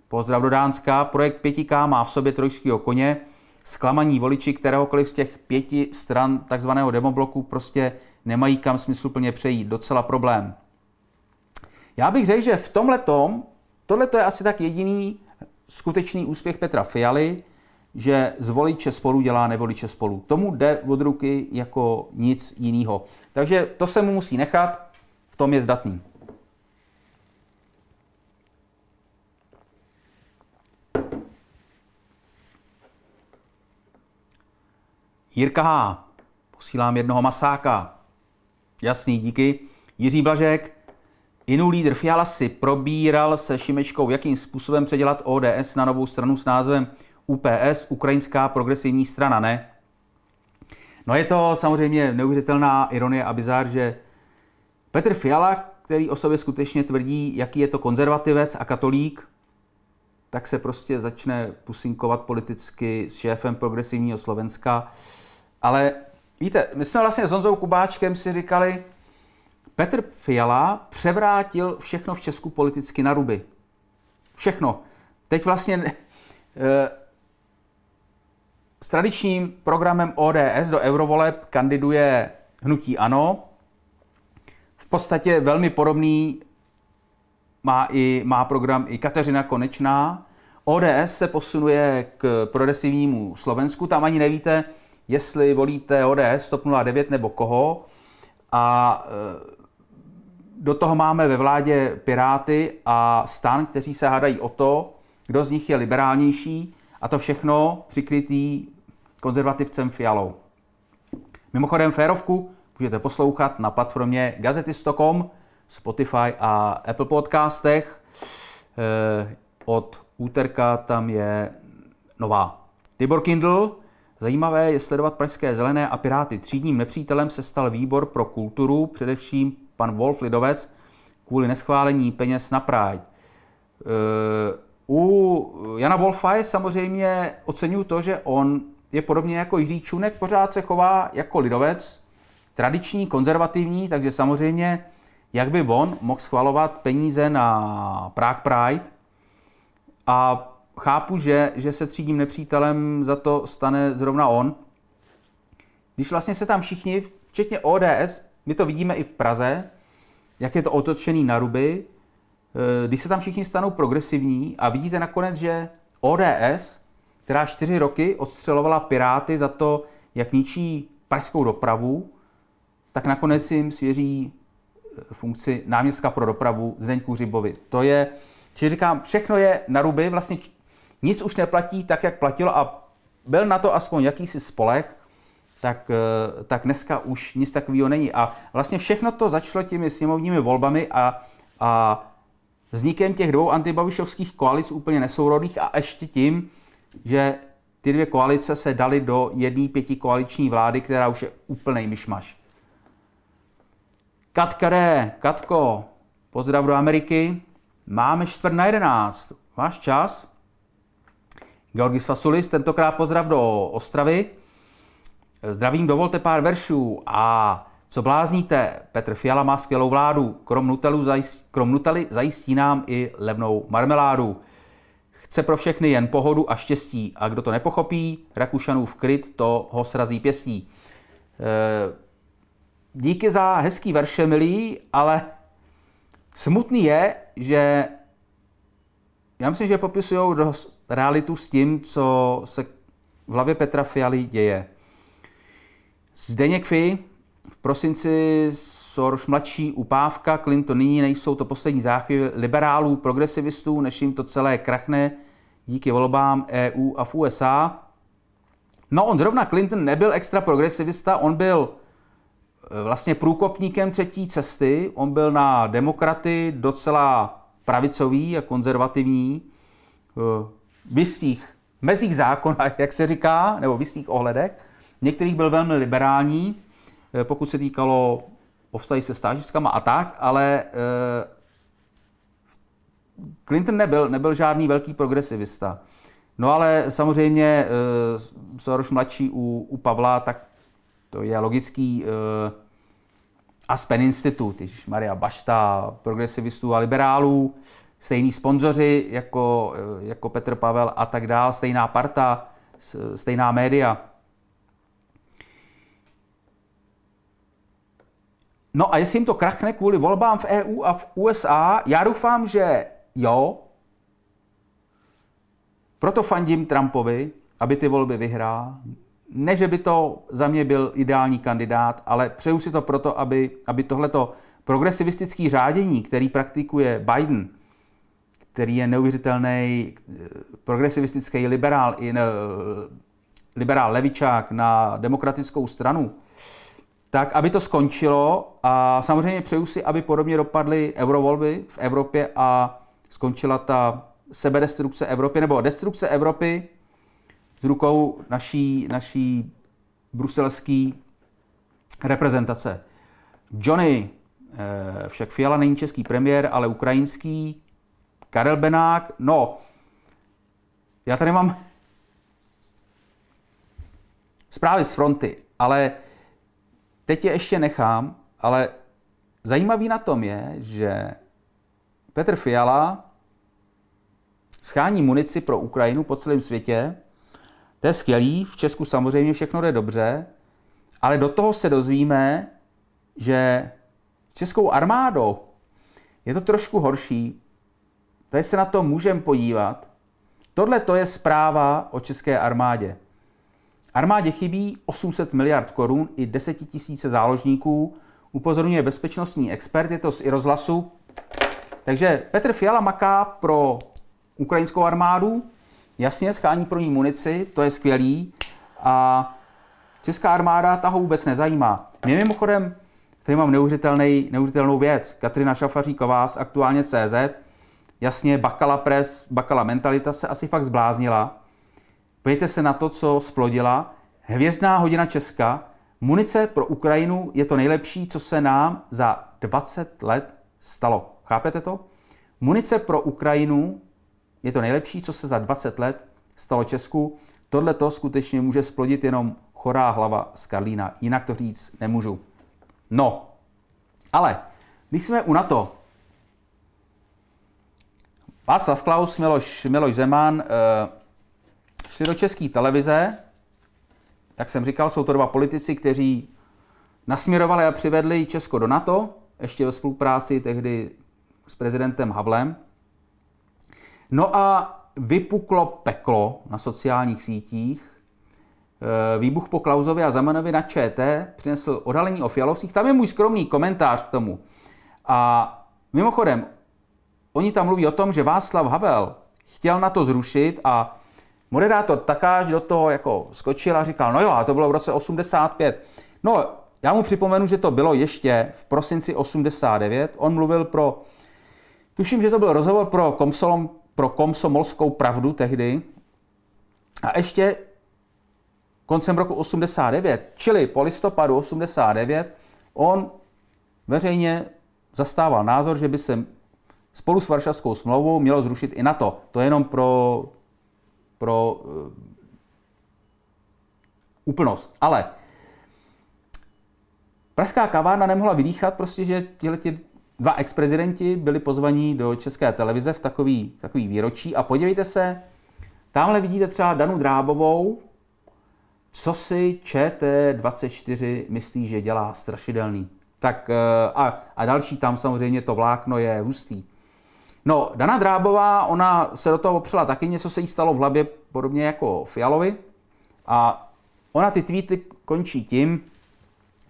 [SPEAKER 1] pozdrav do Dánska, projekt 5K má v sobě trojského koně, zklamaní voliči kteréhokoliv z těch pěti stran takzvaného demobloku prostě nemají kam smysluplně přejít. Docela problém. Já bych řekl, že v tomhle tom, tohle je asi tak jediný skutečný úspěch Petra Fialy, že z voliče spolu dělá nevoliče spolu. Tomu jde od ruky jako nic jiného. Takže to se mu musí nechat, v tom je zdatný. Jirka H. Posílám jednoho masáka. Jasný, díky. Jiří Blažek. Inu lídr Fiala si probíral se Šimečkou, jakým způsobem předělat ODS na novou stranu s názvem UPS, Ukrajinská progresivní strana, ne? No je to samozřejmě neuvěřitelná ironie a bizár, že Petr Fiala, který o sobě skutečně tvrdí, jaký je to konzervativec a katolík, tak se prostě začne pusinkovat politicky s šéfem progresivního Slovenska ale víte, my jsme vlastně s Honzou Kubáčkem si říkali, Petr Fiala převrátil všechno v Česku politicky na ruby. Všechno. Teď vlastně eh, s tradičním programem ODS do eurovoleb kandiduje hnutí ANO. V podstatě velmi podobný má, i, má program i Kateřina Konečná. ODS se posunuje k progresivnímu Slovensku, tam ani nevíte, jestli volíte ODS, TOP 09 nebo koho. A e, do toho máme ve vládě Piráty a stan, kteří se hádají o to, kdo z nich je liberálnější a to všechno přikrytý konzervativcem Fialou. Mimochodem férovku můžete poslouchat na platformě gazetisto.com, Spotify a Apple podcastech. E, od úterka tam je nová. Tibor Kindl Zajímavé je sledovat Pražské zelené a Piráty. Třídním nepřítelem se stal výbor pro kulturu, především pan Wolf Lidovec, kvůli neschválení peněz na Pride. Eh, u Jana Wolfa je samozřejmě, oceňuju to, že on je podobně jako Jiří Čunek, pořád se chová jako lidovec, tradiční, konzervativní, takže samozřejmě, jak by on mohl schvalovat peníze na Prague Pride a Chápu, že, že se třídním nepřítelem za to stane zrovna on. Když vlastně se tam všichni, včetně ODS, my to vidíme i v Praze, jak je to otočený na ruby, eh, když se tam všichni stanou progresivní a vidíte nakonec, že ODS, která čtyři roky odstřelovala Piráty za to, jak ničí pražskou dopravu, tak nakonec jim svěří eh, funkci náměstka pro dopravu Zdeňku Řibovi. To je, či říkám, všechno je na ruby, vlastně nic už neplatí tak, jak platilo a byl na to aspoň jakýsi spolech, tak, eh, tak dneska už nic takového není. A vlastně všechno to začalo těmi sněmovními volbami a, a vznikem těch dvou antibabišovských koalic úplně nesourodých a ještě tím, že ty dvě koalice se daly do jedné pěti koaliční vlády, která už je úplný myšmaš. D, Katko, pozdrav do Ameriky. Máme čtvrt na jedenáct. Váš čas? Georgis Fasulis, tentokrát pozdrav do Ostravy. Zdravím, dovolte pár veršů a co blázníte, Petr Fiala má skvělou vládu, krom Nutelu zajistí, krom Nutely zajistí nám i levnou marmeládu. Chce pro všechny jen pohodu a štěstí a kdo to nepochopí, Rakušanův kryt to ho srazí pěstí. Eh, díky za hezký verše, milí, ale smutný je, že já myslím, že popisují dost realitu s tím, co se v hlavě Petra Fialy děje. Zdeněk Fy v prosinci Soros mladší, upávka, Clinton nyní nejsou to poslední záchvěvy liberálů, progresivistů, než jim to celé krachne díky volbám EU a v USA. No on zrovna Clinton nebyl extra progresivista, on byl eh, vlastně průkopníkem třetí cesty, on byl na demokraty docela pravicový a konzervativní, eh, v jistých mezích zákona, jak se říká, nebo v jistých ohledech. Některých byl velmi liberální, eh, pokud se týkalo povstají se stážiskama a tak, ale eh, Clinton nebyl, nebyl žádný velký progresivista. No ale samozřejmě eh, Soros mladší u, u Pavla, tak to je logický Aspen Institut, Maria Bašta, progresivistů a liberálů, stejní sponzoři jako, eh, jako Petr Pavel a tak dále, stejná parta, stejná média. No a jestli jim to krachne kvůli volbám v EU a v USA, já doufám, že jo. Proto fandím Trumpovi, aby ty volby vyhrál. Ne, že by to za mě byl ideální kandidát, ale přeju si to proto, aby, aby tohleto progresivistické řádění, který praktikuje Biden, který je neuvěřitelný progresivistický liberál, i ne, eh, liberál levičák na demokratickou stranu, tak aby to skončilo a samozřejmě přeju si, aby podobně dopadly eurovolby v Evropě a skončila ta sebedestrukce Evropy, nebo destrukce Evropy z rukou naší, naší bruselský reprezentace. Johnny, eh, však Fiala není český premiér, ale ukrajinský, Karel Benák, no, já tady mám zprávy z fronty, ale teď je ještě nechám, ale zajímavý na tom je, že Petr Fiala schání munici pro Ukrajinu po celém světě. To je skvělý, v Česku samozřejmě všechno jde dobře, ale do toho se dozvíme, že českou armádou je to trošku horší, Tady se na to můžeme podívat. Tohle to je zpráva o české armádě. Armádě chybí 800 miliard korun i 10 tisíce záložníků, upozorňuje bezpečnostní expert, je to z i rozhlasu. Takže Petr Fiala maká pro ukrajinskou armádu, jasně, schání pro ní munici, to je skvělý. A česká armáda ta ho vůbec nezajímá. Mě mimochodem, tady mám neuvěřitelnou věc, Katrina Šafaříková z aktuálně CZ, Jasně, Bakala pres, Bakala Mentalita se asi fakt zbláznila. Pojďte se na to, co splodila. Hvězdná hodina Česka. Munice pro Ukrajinu je to nejlepší, co se nám za 20 let stalo. Chápete to? Munice pro Ukrajinu je to nejlepší, co se za 20 let stalo Česku. Tohle to skutečně může splodit jenom chorá hlava z Karlína. Jinak to říct nemůžu. No, ale když jsme u NATO, Václav Klaus, Miloš, Miloš Zeman eh, šli do české televize. Jak jsem říkal, jsou to dva politici, kteří nasměrovali a přivedli Česko do NATO, ještě ve spolupráci tehdy s prezidentem Havlem. No a vypuklo peklo na sociálních sítích. Eh, výbuch po Klausovi a Zamanovi na ČT přinesl odhalení o Fialovcích. Tam je můj skromný komentář k tomu. A mimochodem, oni tam mluví o tom, že Václav Havel chtěl na to zrušit a moderátor Takáš do toho jako skočil a říkal, no jo, a to bylo v roce 85. No, já mu připomenu, že to bylo ještě v prosinci 89. On mluvil pro, tuším, že to byl rozhovor pro, komsolom, pro komsomolskou pravdu tehdy. A ještě koncem roku 89, čili po listopadu 89, on veřejně zastával názor, že by se Spolu s Varšavskou smlouvou mělo zrušit i NATO. To je jenom pro, pro uh, úplnost. Ale Pražská kavárna nemohla vydýchat prostě, že ti dva ex-prezidenti byli pozvaní do České televize v takový, takový výročí. A podívejte se, tamhle vidíte třeba Danu Drábovou, co si ČT24 myslí, že dělá strašidelný. Tak eh, a, a další tam samozřejmě to vlákno je hustý. No, Dana Drábová, ona se do toho opřela taky, něco se jí stalo v hlavě, podobně jako Fialovi. A ona ty tweety končí tím,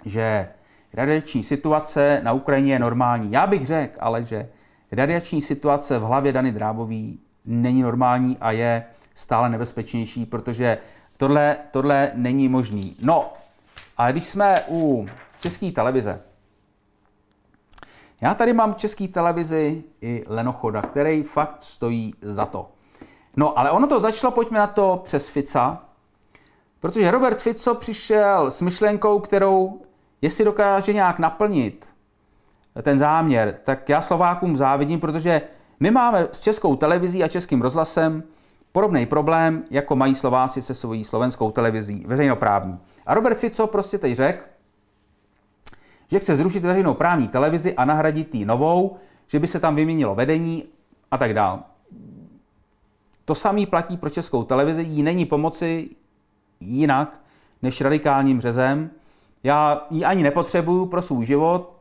[SPEAKER 1] že radiační situace na Ukrajině je normální. Já bych řekl, ale že radiační situace v hlavě Dany Drábový není normální a je stále nebezpečnější, protože tohle, tohle není možný. No a když jsme u české televize, já tady mám český televizi i Lenochoda, který fakt stojí za to. No, ale ono to začalo, pojďme na to, přes Fica, protože Robert Fico přišel s myšlenkou, kterou, jestli dokáže nějak naplnit ten záměr, tak já Slovákům závidím, protože my máme s českou televizí a českým rozhlasem podobný problém, jako mají Slováci se svojí slovenskou televizí, veřejnoprávní. A Robert Fico prostě teď řekl, že chce zrušit veřejnou právní televizi a nahradit ji novou, že by se tam vyměnilo vedení a tak dále. To samé platí pro českou televizi, jí není pomoci jinak než radikálním řezem. Já ji ani nepotřebuju pro svůj život,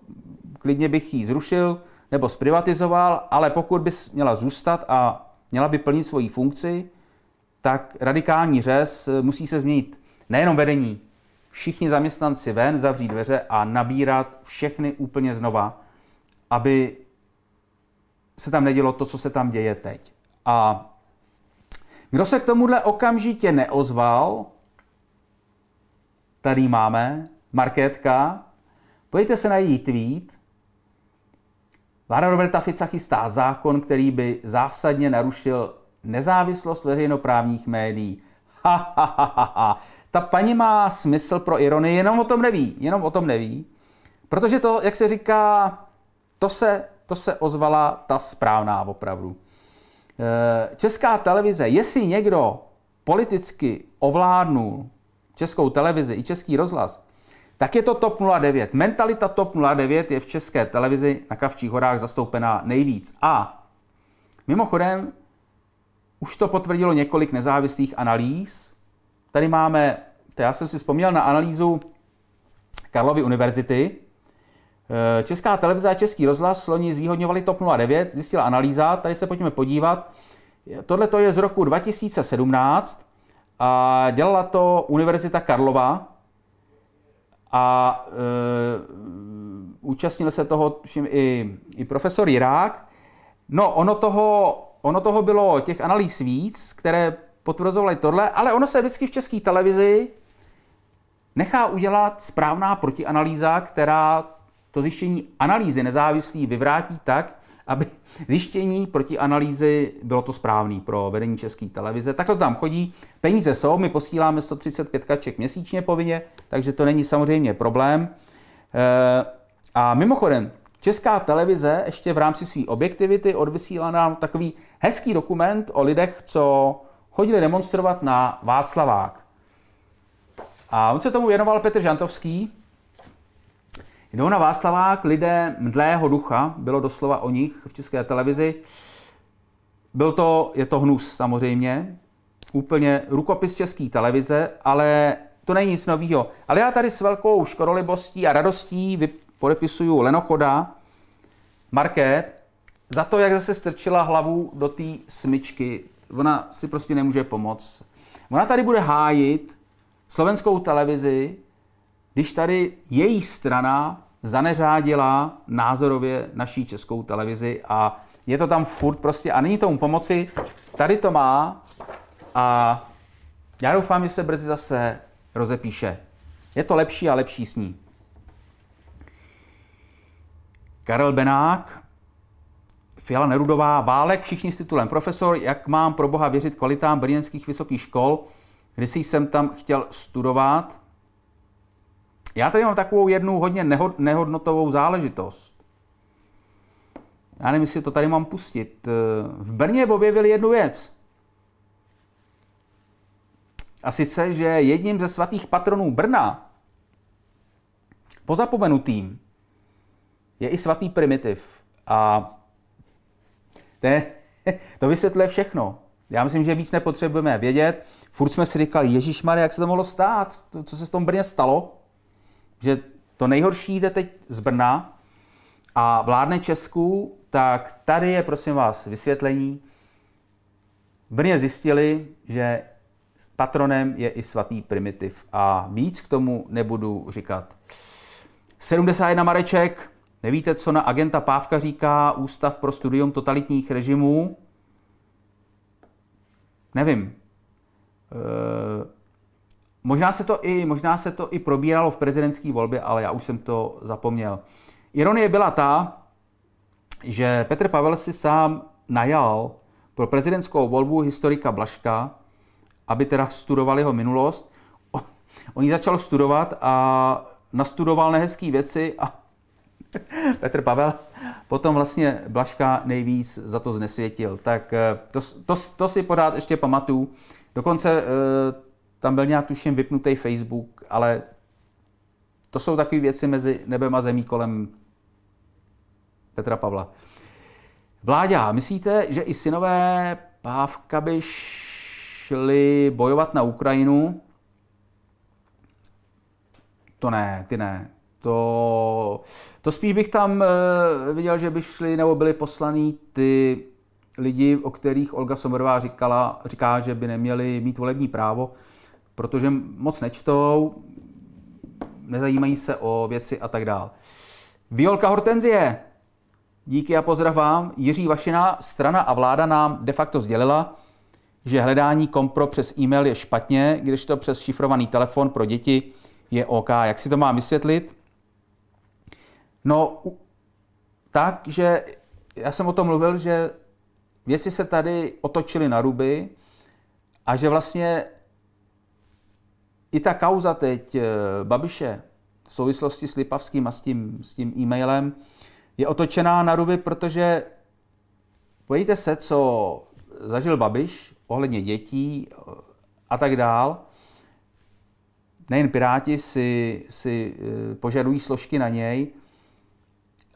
[SPEAKER 1] klidně bych ji zrušil nebo zprivatizoval, ale pokud by měla zůstat a měla by plnit svoji funkci, tak radikální řez musí se změnit. Nejenom vedení, všichni zaměstnanci ven, zavřít dveře a nabírat všechny úplně znova, aby se tam nedělo to, co se tam děje teď. A kdo se k tomuhle okamžitě neozval, tady máme, Markétka, pojďte se na její tweet. Vláda Roberta Fica chystá zákon, který by zásadně narušil nezávislost veřejnoprávních médií. Ha, ha, ha, ha, ha. Ta paní má smysl pro ironii, jenom o tom neví, jenom o tom neví. Protože to, jak se říká, to se, to se ozvala ta správná opravdu. Eh, Česká televize, jestli někdo politicky ovládnul českou televizi i český rozhlas, tak je to TOP 09. Mentalita TOP 09 je v české televizi na Kavčích horách zastoupená nejvíc. A mimochodem, už to potvrdilo několik nezávislých analýz, Tady máme, to já jsem si vzpomněl na analýzu Karlovy univerzity. Eh, Česká televize a Český rozhlas loni zvýhodňovali TOP 09, zjistila analýza, tady se pojďme podívat. Tohle to je z roku 2017 a dělala to Univerzita Karlova a e, účastnil se toho všim i, i profesor Jirák. No, ono toho, ono toho bylo těch analýz víc, které potvrzovali tohle, ale ono se vždycky v české televizi nechá udělat správná protianalýza, která to zjištění analýzy nezávislý vyvrátí tak, aby zjištění proti analýzy bylo to správné pro vedení české televize. Tak to tam chodí. Peníze jsou, my posíláme 135 kaček měsíčně povinně, takže to není samozřejmě problém. Eh, a mimochodem, Česká televize ještě v rámci své objektivity odvysílá nám takový hezký dokument o lidech, co chodili demonstrovat na Václavák. A on se tomu věnoval Petr Žantovský. Jdou na Václavák lidé mdlého ducha, bylo doslova o nich v české televizi. Byl to, je to hnus samozřejmě, úplně rukopis české televize, ale to není nic nového. Ale já tady s velkou škodolibostí a radostí podepisuju Lenochoda, Market, za to, jak zase strčila hlavu do té smyčky ona si prostě nemůže pomoct. Ona tady bude hájit slovenskou televizi, když tady její strana zaneřádila názorově naší českou televizi a je to tam furt prostě a není tomu pomoci. Tady to má a já doufám, že se brzy zase rozepíše. Je to lepší a lepší s ní. Karel Benák Fiala Nerudová, Válek, všichni s titulem profesor, jak mám pro boha věřit kvalitám brněnských vysokých škol, když jsem tam chtěl studovat. Já tady mám takovou jednu hodně nehodnotovou záležitost. Já nevím, jestli to tady mám pustit. Eh, v Brně objevili jednu věc. A sice, že jedním ze svatých patronů Brna, pozapomenutým, je i svatý primitiv. A to, je, to vysvětluje všechno. Já myslím, že víc nepotřebujeme vědět. Furt jsme si říkali, Ježíš Maria, jak se to mohlo stát, to, co se v tom Brně stalo, že to nejhorší jde teď z Brna a vládne Česku, tak tady je, prosím vás, vysvětlení. V Brně zjistili, že patronem je i svatý primitiv a víc k tomu nebudu říkat. 71 Mareček, Nevíte, co na agenta Pávka říká Ústav pro studium totalitních režimů? Nevím. E, možná, se to i, možná se to i probíralo v prezidentské volbě, ale já už jsem to zapomněl. Ironie byla ta, že Petr Pavel si sám najal pro prezidentskou volbu historika Blaška, aby teda studoval jeho minulost. On ji začal studovat a nastudoval nehezký věci a Petr Pavel potom vlastně Blaška nejvíc za to znesvětil. Tak eh, to, to, to si pořád ještě pamatuju. Dokonce eh, tam byl nějak tuším vypnutý Facebook, ale to jsou takové věci mezi nebem a zemí kolem Petra Pavla. Vláďa, myslíte, že i synové Pávka by šli bojovat na Ukrajinu? To ne, ty ne. To, to spíš bych tam eh, viděl, že by šli nebo byli poslaní ty lidi, o kterých Olga Sommerová říkala, říká, že by neměli mít volební právo, protože moc nečtou, nezajímají se o věci a tak dále. Violka Hortenzie, díky a pozdrav vám. Jiří Vašina, strana a vláda nám de facto sdělila, že hledání kompro přes e-mail je špatně, když to přes šifrovaný telefon pro děti je OK. Jak si to mám vysvětlit? No, tak, že já jsem o tom mluvil, že věci se tady otočily na ruby a že vlastně i ta kauza teď eh, Babiše v souvislosti s Lipavským a s tím, s tím e-mailem je otočená na ruby, protože pojďte se, co zažil Babiš ohledně dětí eh, a tak dál. Nejen Piráti si, si eh, požadují složky na něj,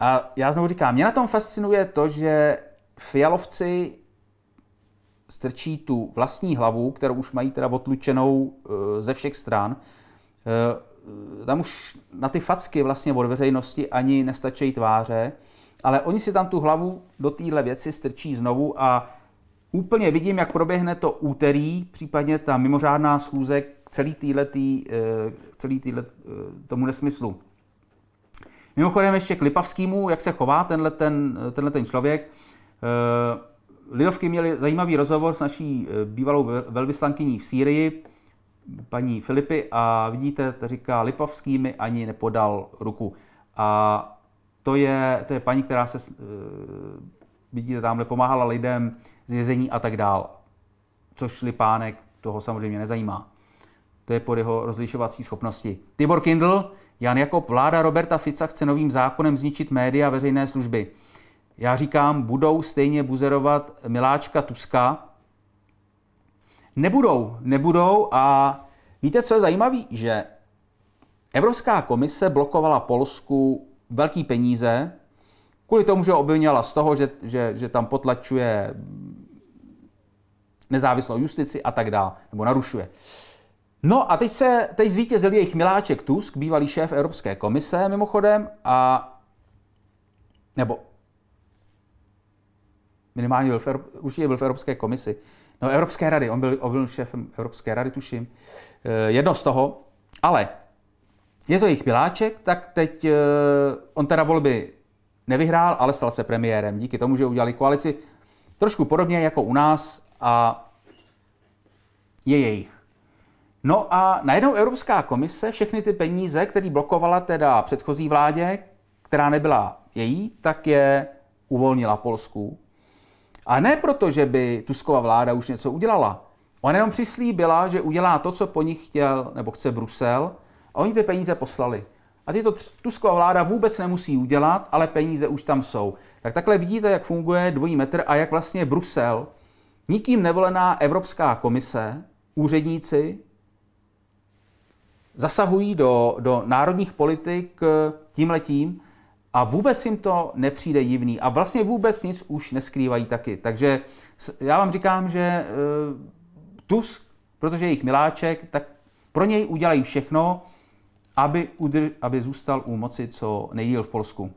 [SPEAKER 1] a já znovu říkám, mě na tom fascinuje to, že fialovci strčí tu vlastní hlavu, kterou už mají teda otlučenou eh, ze všech stran. Eh, tam už na ty facky vlastně od veřejnosti ani nestačí tváře, ale oni si tam tu hlavu do téhle věci strčí znovu a úplně vidím, jak proběhne to úterý, případně ta mimořádná schůze k celý týhletý, eh, celý týhlet, tomu nesmyslu. Mimochodem ještě k Lipavskýmu, jak se chová tenhle ten, tenhle ten člověk. Eh, Lidovky měli zajímavý rozhovor s naší eh, bývalou velvyslankyní v Sýrii, paní Filipy, a vidíte, ta říká, Lipavský mi ani nepodal ruku. A to je, to je paní, která se, eh, vidíte, tamhle pomáhala lidem z vězení a tak dál. Což Lipánek toho samozřejmě nezajímá. To je pod jeho rozlišovací schopnosti. Tibor Kindl, Jan Jakob, vláda Roberta Fica chce novým zákonem zničit média a veřejné služby. Já říkám, budou stejně buzerovat Miláčka Tuska. Nebudou, nebudou a víte, co je zajímavé, že Evropská komise blokovala Polsku velký peníze, kvůli tomu, že ho obvinila z toho, že, že, že tam potlačuje nezávislou justici a tak dále, nebo narušuje. Uh, No a teď, se, teď zvítězil jejich miláček Tusk, bývalý šéf Evropské komise mimochodem, a nebo minimálně byl v, určitě byl v Evropské komisi. No, Evropské rady, on byl, on byl šéfem Evropské rady, tuším. Eh, jedno z toho, ale je to jejich miláček, tak teď eh, on teda volby nevyhrál, ale stal se premiérem díky tomu, že udělali koalici trošku podobně jako u nás a je jejich. No a najednou Evropská komise všechny ty peníze, které blokovala teda předchozí vládě, která nebyla její, tak je uvolnila Polsku. A ne proto, že by tusková vláda už něco udělala. Ona jenom přislíbila, že udělá to, co po nich chtěl nebo chce Brusel, a oni ty peníze poslali. A tyto tusková vláda vůbec nemusí udělat, ale peníze už tam jsou. Tak takhle vidíte, jak funguje dvojí metr a jak vlastně Brusel, nikým nevolená Evropská komise, úředníci, zasahují do, do národních politik eh, tímhletím a vůbec jim to nepřijde divný a vlastně vůbec nic už neskrývají taky. Takže já vám říkám, že eh, Tusk, protože je jejich miláček, tak pro něj udělají všechno, aby, udrž, aby zůstal u moci co nejdíl v Polsku.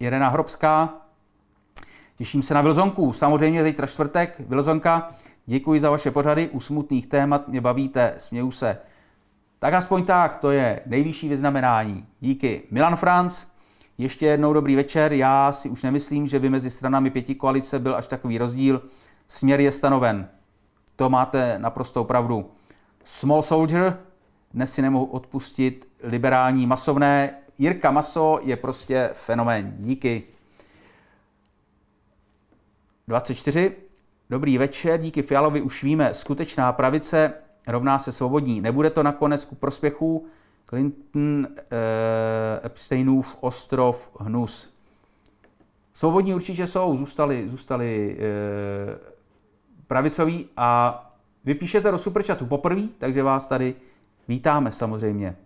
[SPEAKER 1] Irena Hrobská, těším se na Vilzonku. Samozřejmě teď čtvrtek, Vilzonka, děkuji za vaše pořady u smutných témat, mě bavíte, směju se. Tak aspoň tak, to je nejvyšší vyznamenání. Díky. Milan Franc, ještě jednou dobrý večer. Já si už nemyslím, že by mezi stranami pěti koalice byl až takový rozdíl. Směr je stanoven. To máte naprostou pravdu. Small Soldier, dnes si nemohu odpustit liberální masovné. Jirka Maso je prostě fenomén. Díky. 24. Dobrý večer, díky Fialovi už víme, skutečná pravice rovná se svobodní. Nebude to nakonec ku prospěchu Clinton, eh, Epsteinův ostrov, hnus. Svobodní určitě jsou, zůstali, zůstali eh, pravicoví a vy píšete do Superchatu poprvé, takže vás tady vítáme samozřejmě.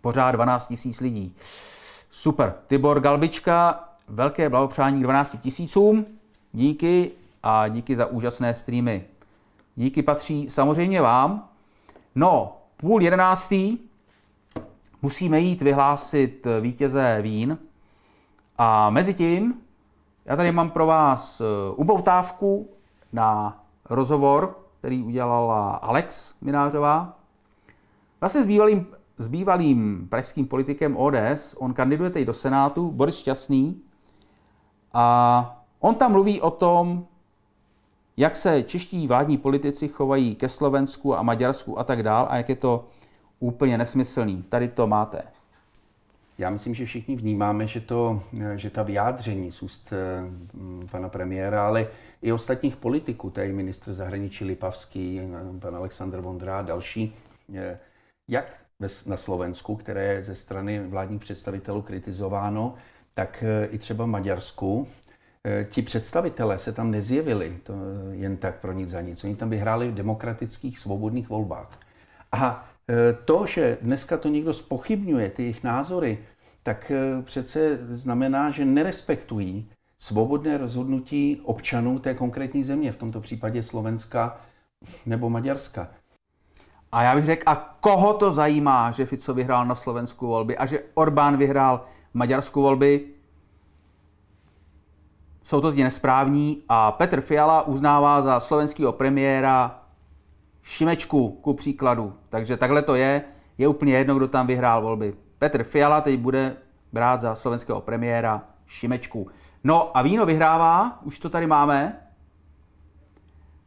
[SPEAKER 1] Pořád 12 tisíc lidí. Super. Tibor Galbička, velké blahopřání k 12 tisícům. Díky a díky za úžasné streamy. Díky patří samozřejmě vám. No, půl jedenáctý musíme jít vyhlásit vítěze vín. A mezi tím, já tady mám pro vás eh, uboutávku na rozhovor, který udělala Alex Minářová. Vlastně s bývalým, s bývalým pražským politikem ODS, on kandiduje teď do Senátu, Boris Šťastný. A on tam mluví o tom, jak se čeští vládní politici chovají ke Slovensku a Maďarsku a tak dál a jak je to úplně nesmyslný. Tady to máte. Já myslím, že všichni vnímáme, že, to, že ta vyjádření z úst eh, pana premiéra, ale i ostatních politiků, tady ministr zahraničí Lipavský, eh, pan Aleksandr Vondra a další, jak na Slovensku, které je ze strany vládních představitelů kritizováno, tak eh, i třeba v Maďarsku, Eh, ti představitelé se tam nezjevili to eh, jen tak pro nic za nic. Oni tam vyhráli v demokratických svobodných volbách. A eh, to, že dneska to někdo spochybňuje, ty jejich názory, tak přece znamená, že nerespektují svobodné rozhodnutí občanů té konkrétní země, v tomto případě Slovenska nebo Maďarska. A já bych řekl, a koho to zajímá, že Fico vyhrál na Slovensku volby a že Orbán vyhrál maďarskou volby? jsou to ti nesprávní a Petr Fiala uznává za slovenského premiéra Šimečku, ku příkladu. Takže takhle to je. Je úplně jedno, kdo tam vyhrál volby. Petr Fiala teď bude brát za slovenského premiéra Šimečku. No a víno vyhrává, už to tady máme.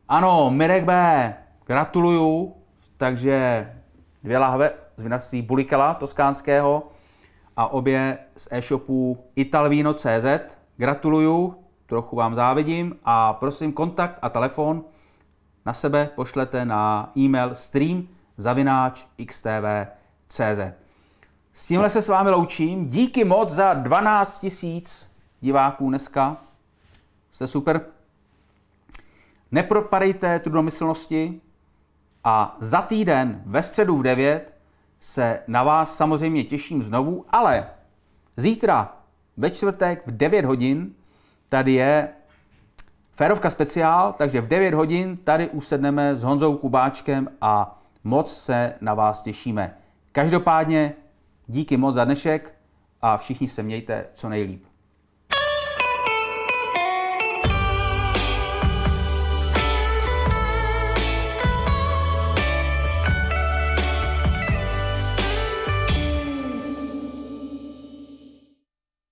[SPEAKER 1] Ano, Mirek B, gratuluju. Takže dvě lahve z vinařství Bulikela toskánského a obě z e-shopu italvino.cz. Gratuluju, trochu vám závidím a prosím kontakt a telefon na sebe pošlete na e-mail stream zavináč xtv.cz. S tímhle se s vámi loučím. Díky moc za 12 tisíc diváků dneska. Jste super. Nepropadejte domyslnosti a za týden ve středu v 9 se na vás samozřejmě těším znovu, ale zítra ve čtvrtek v 9 hodin tady je Férovka speciál, takže v 9 hodin tady usedneme s Honzou Kubáčkem a moc se na vás těšíme. Každopádně díky moc za dnešek a všichni se mějte co nejlíp.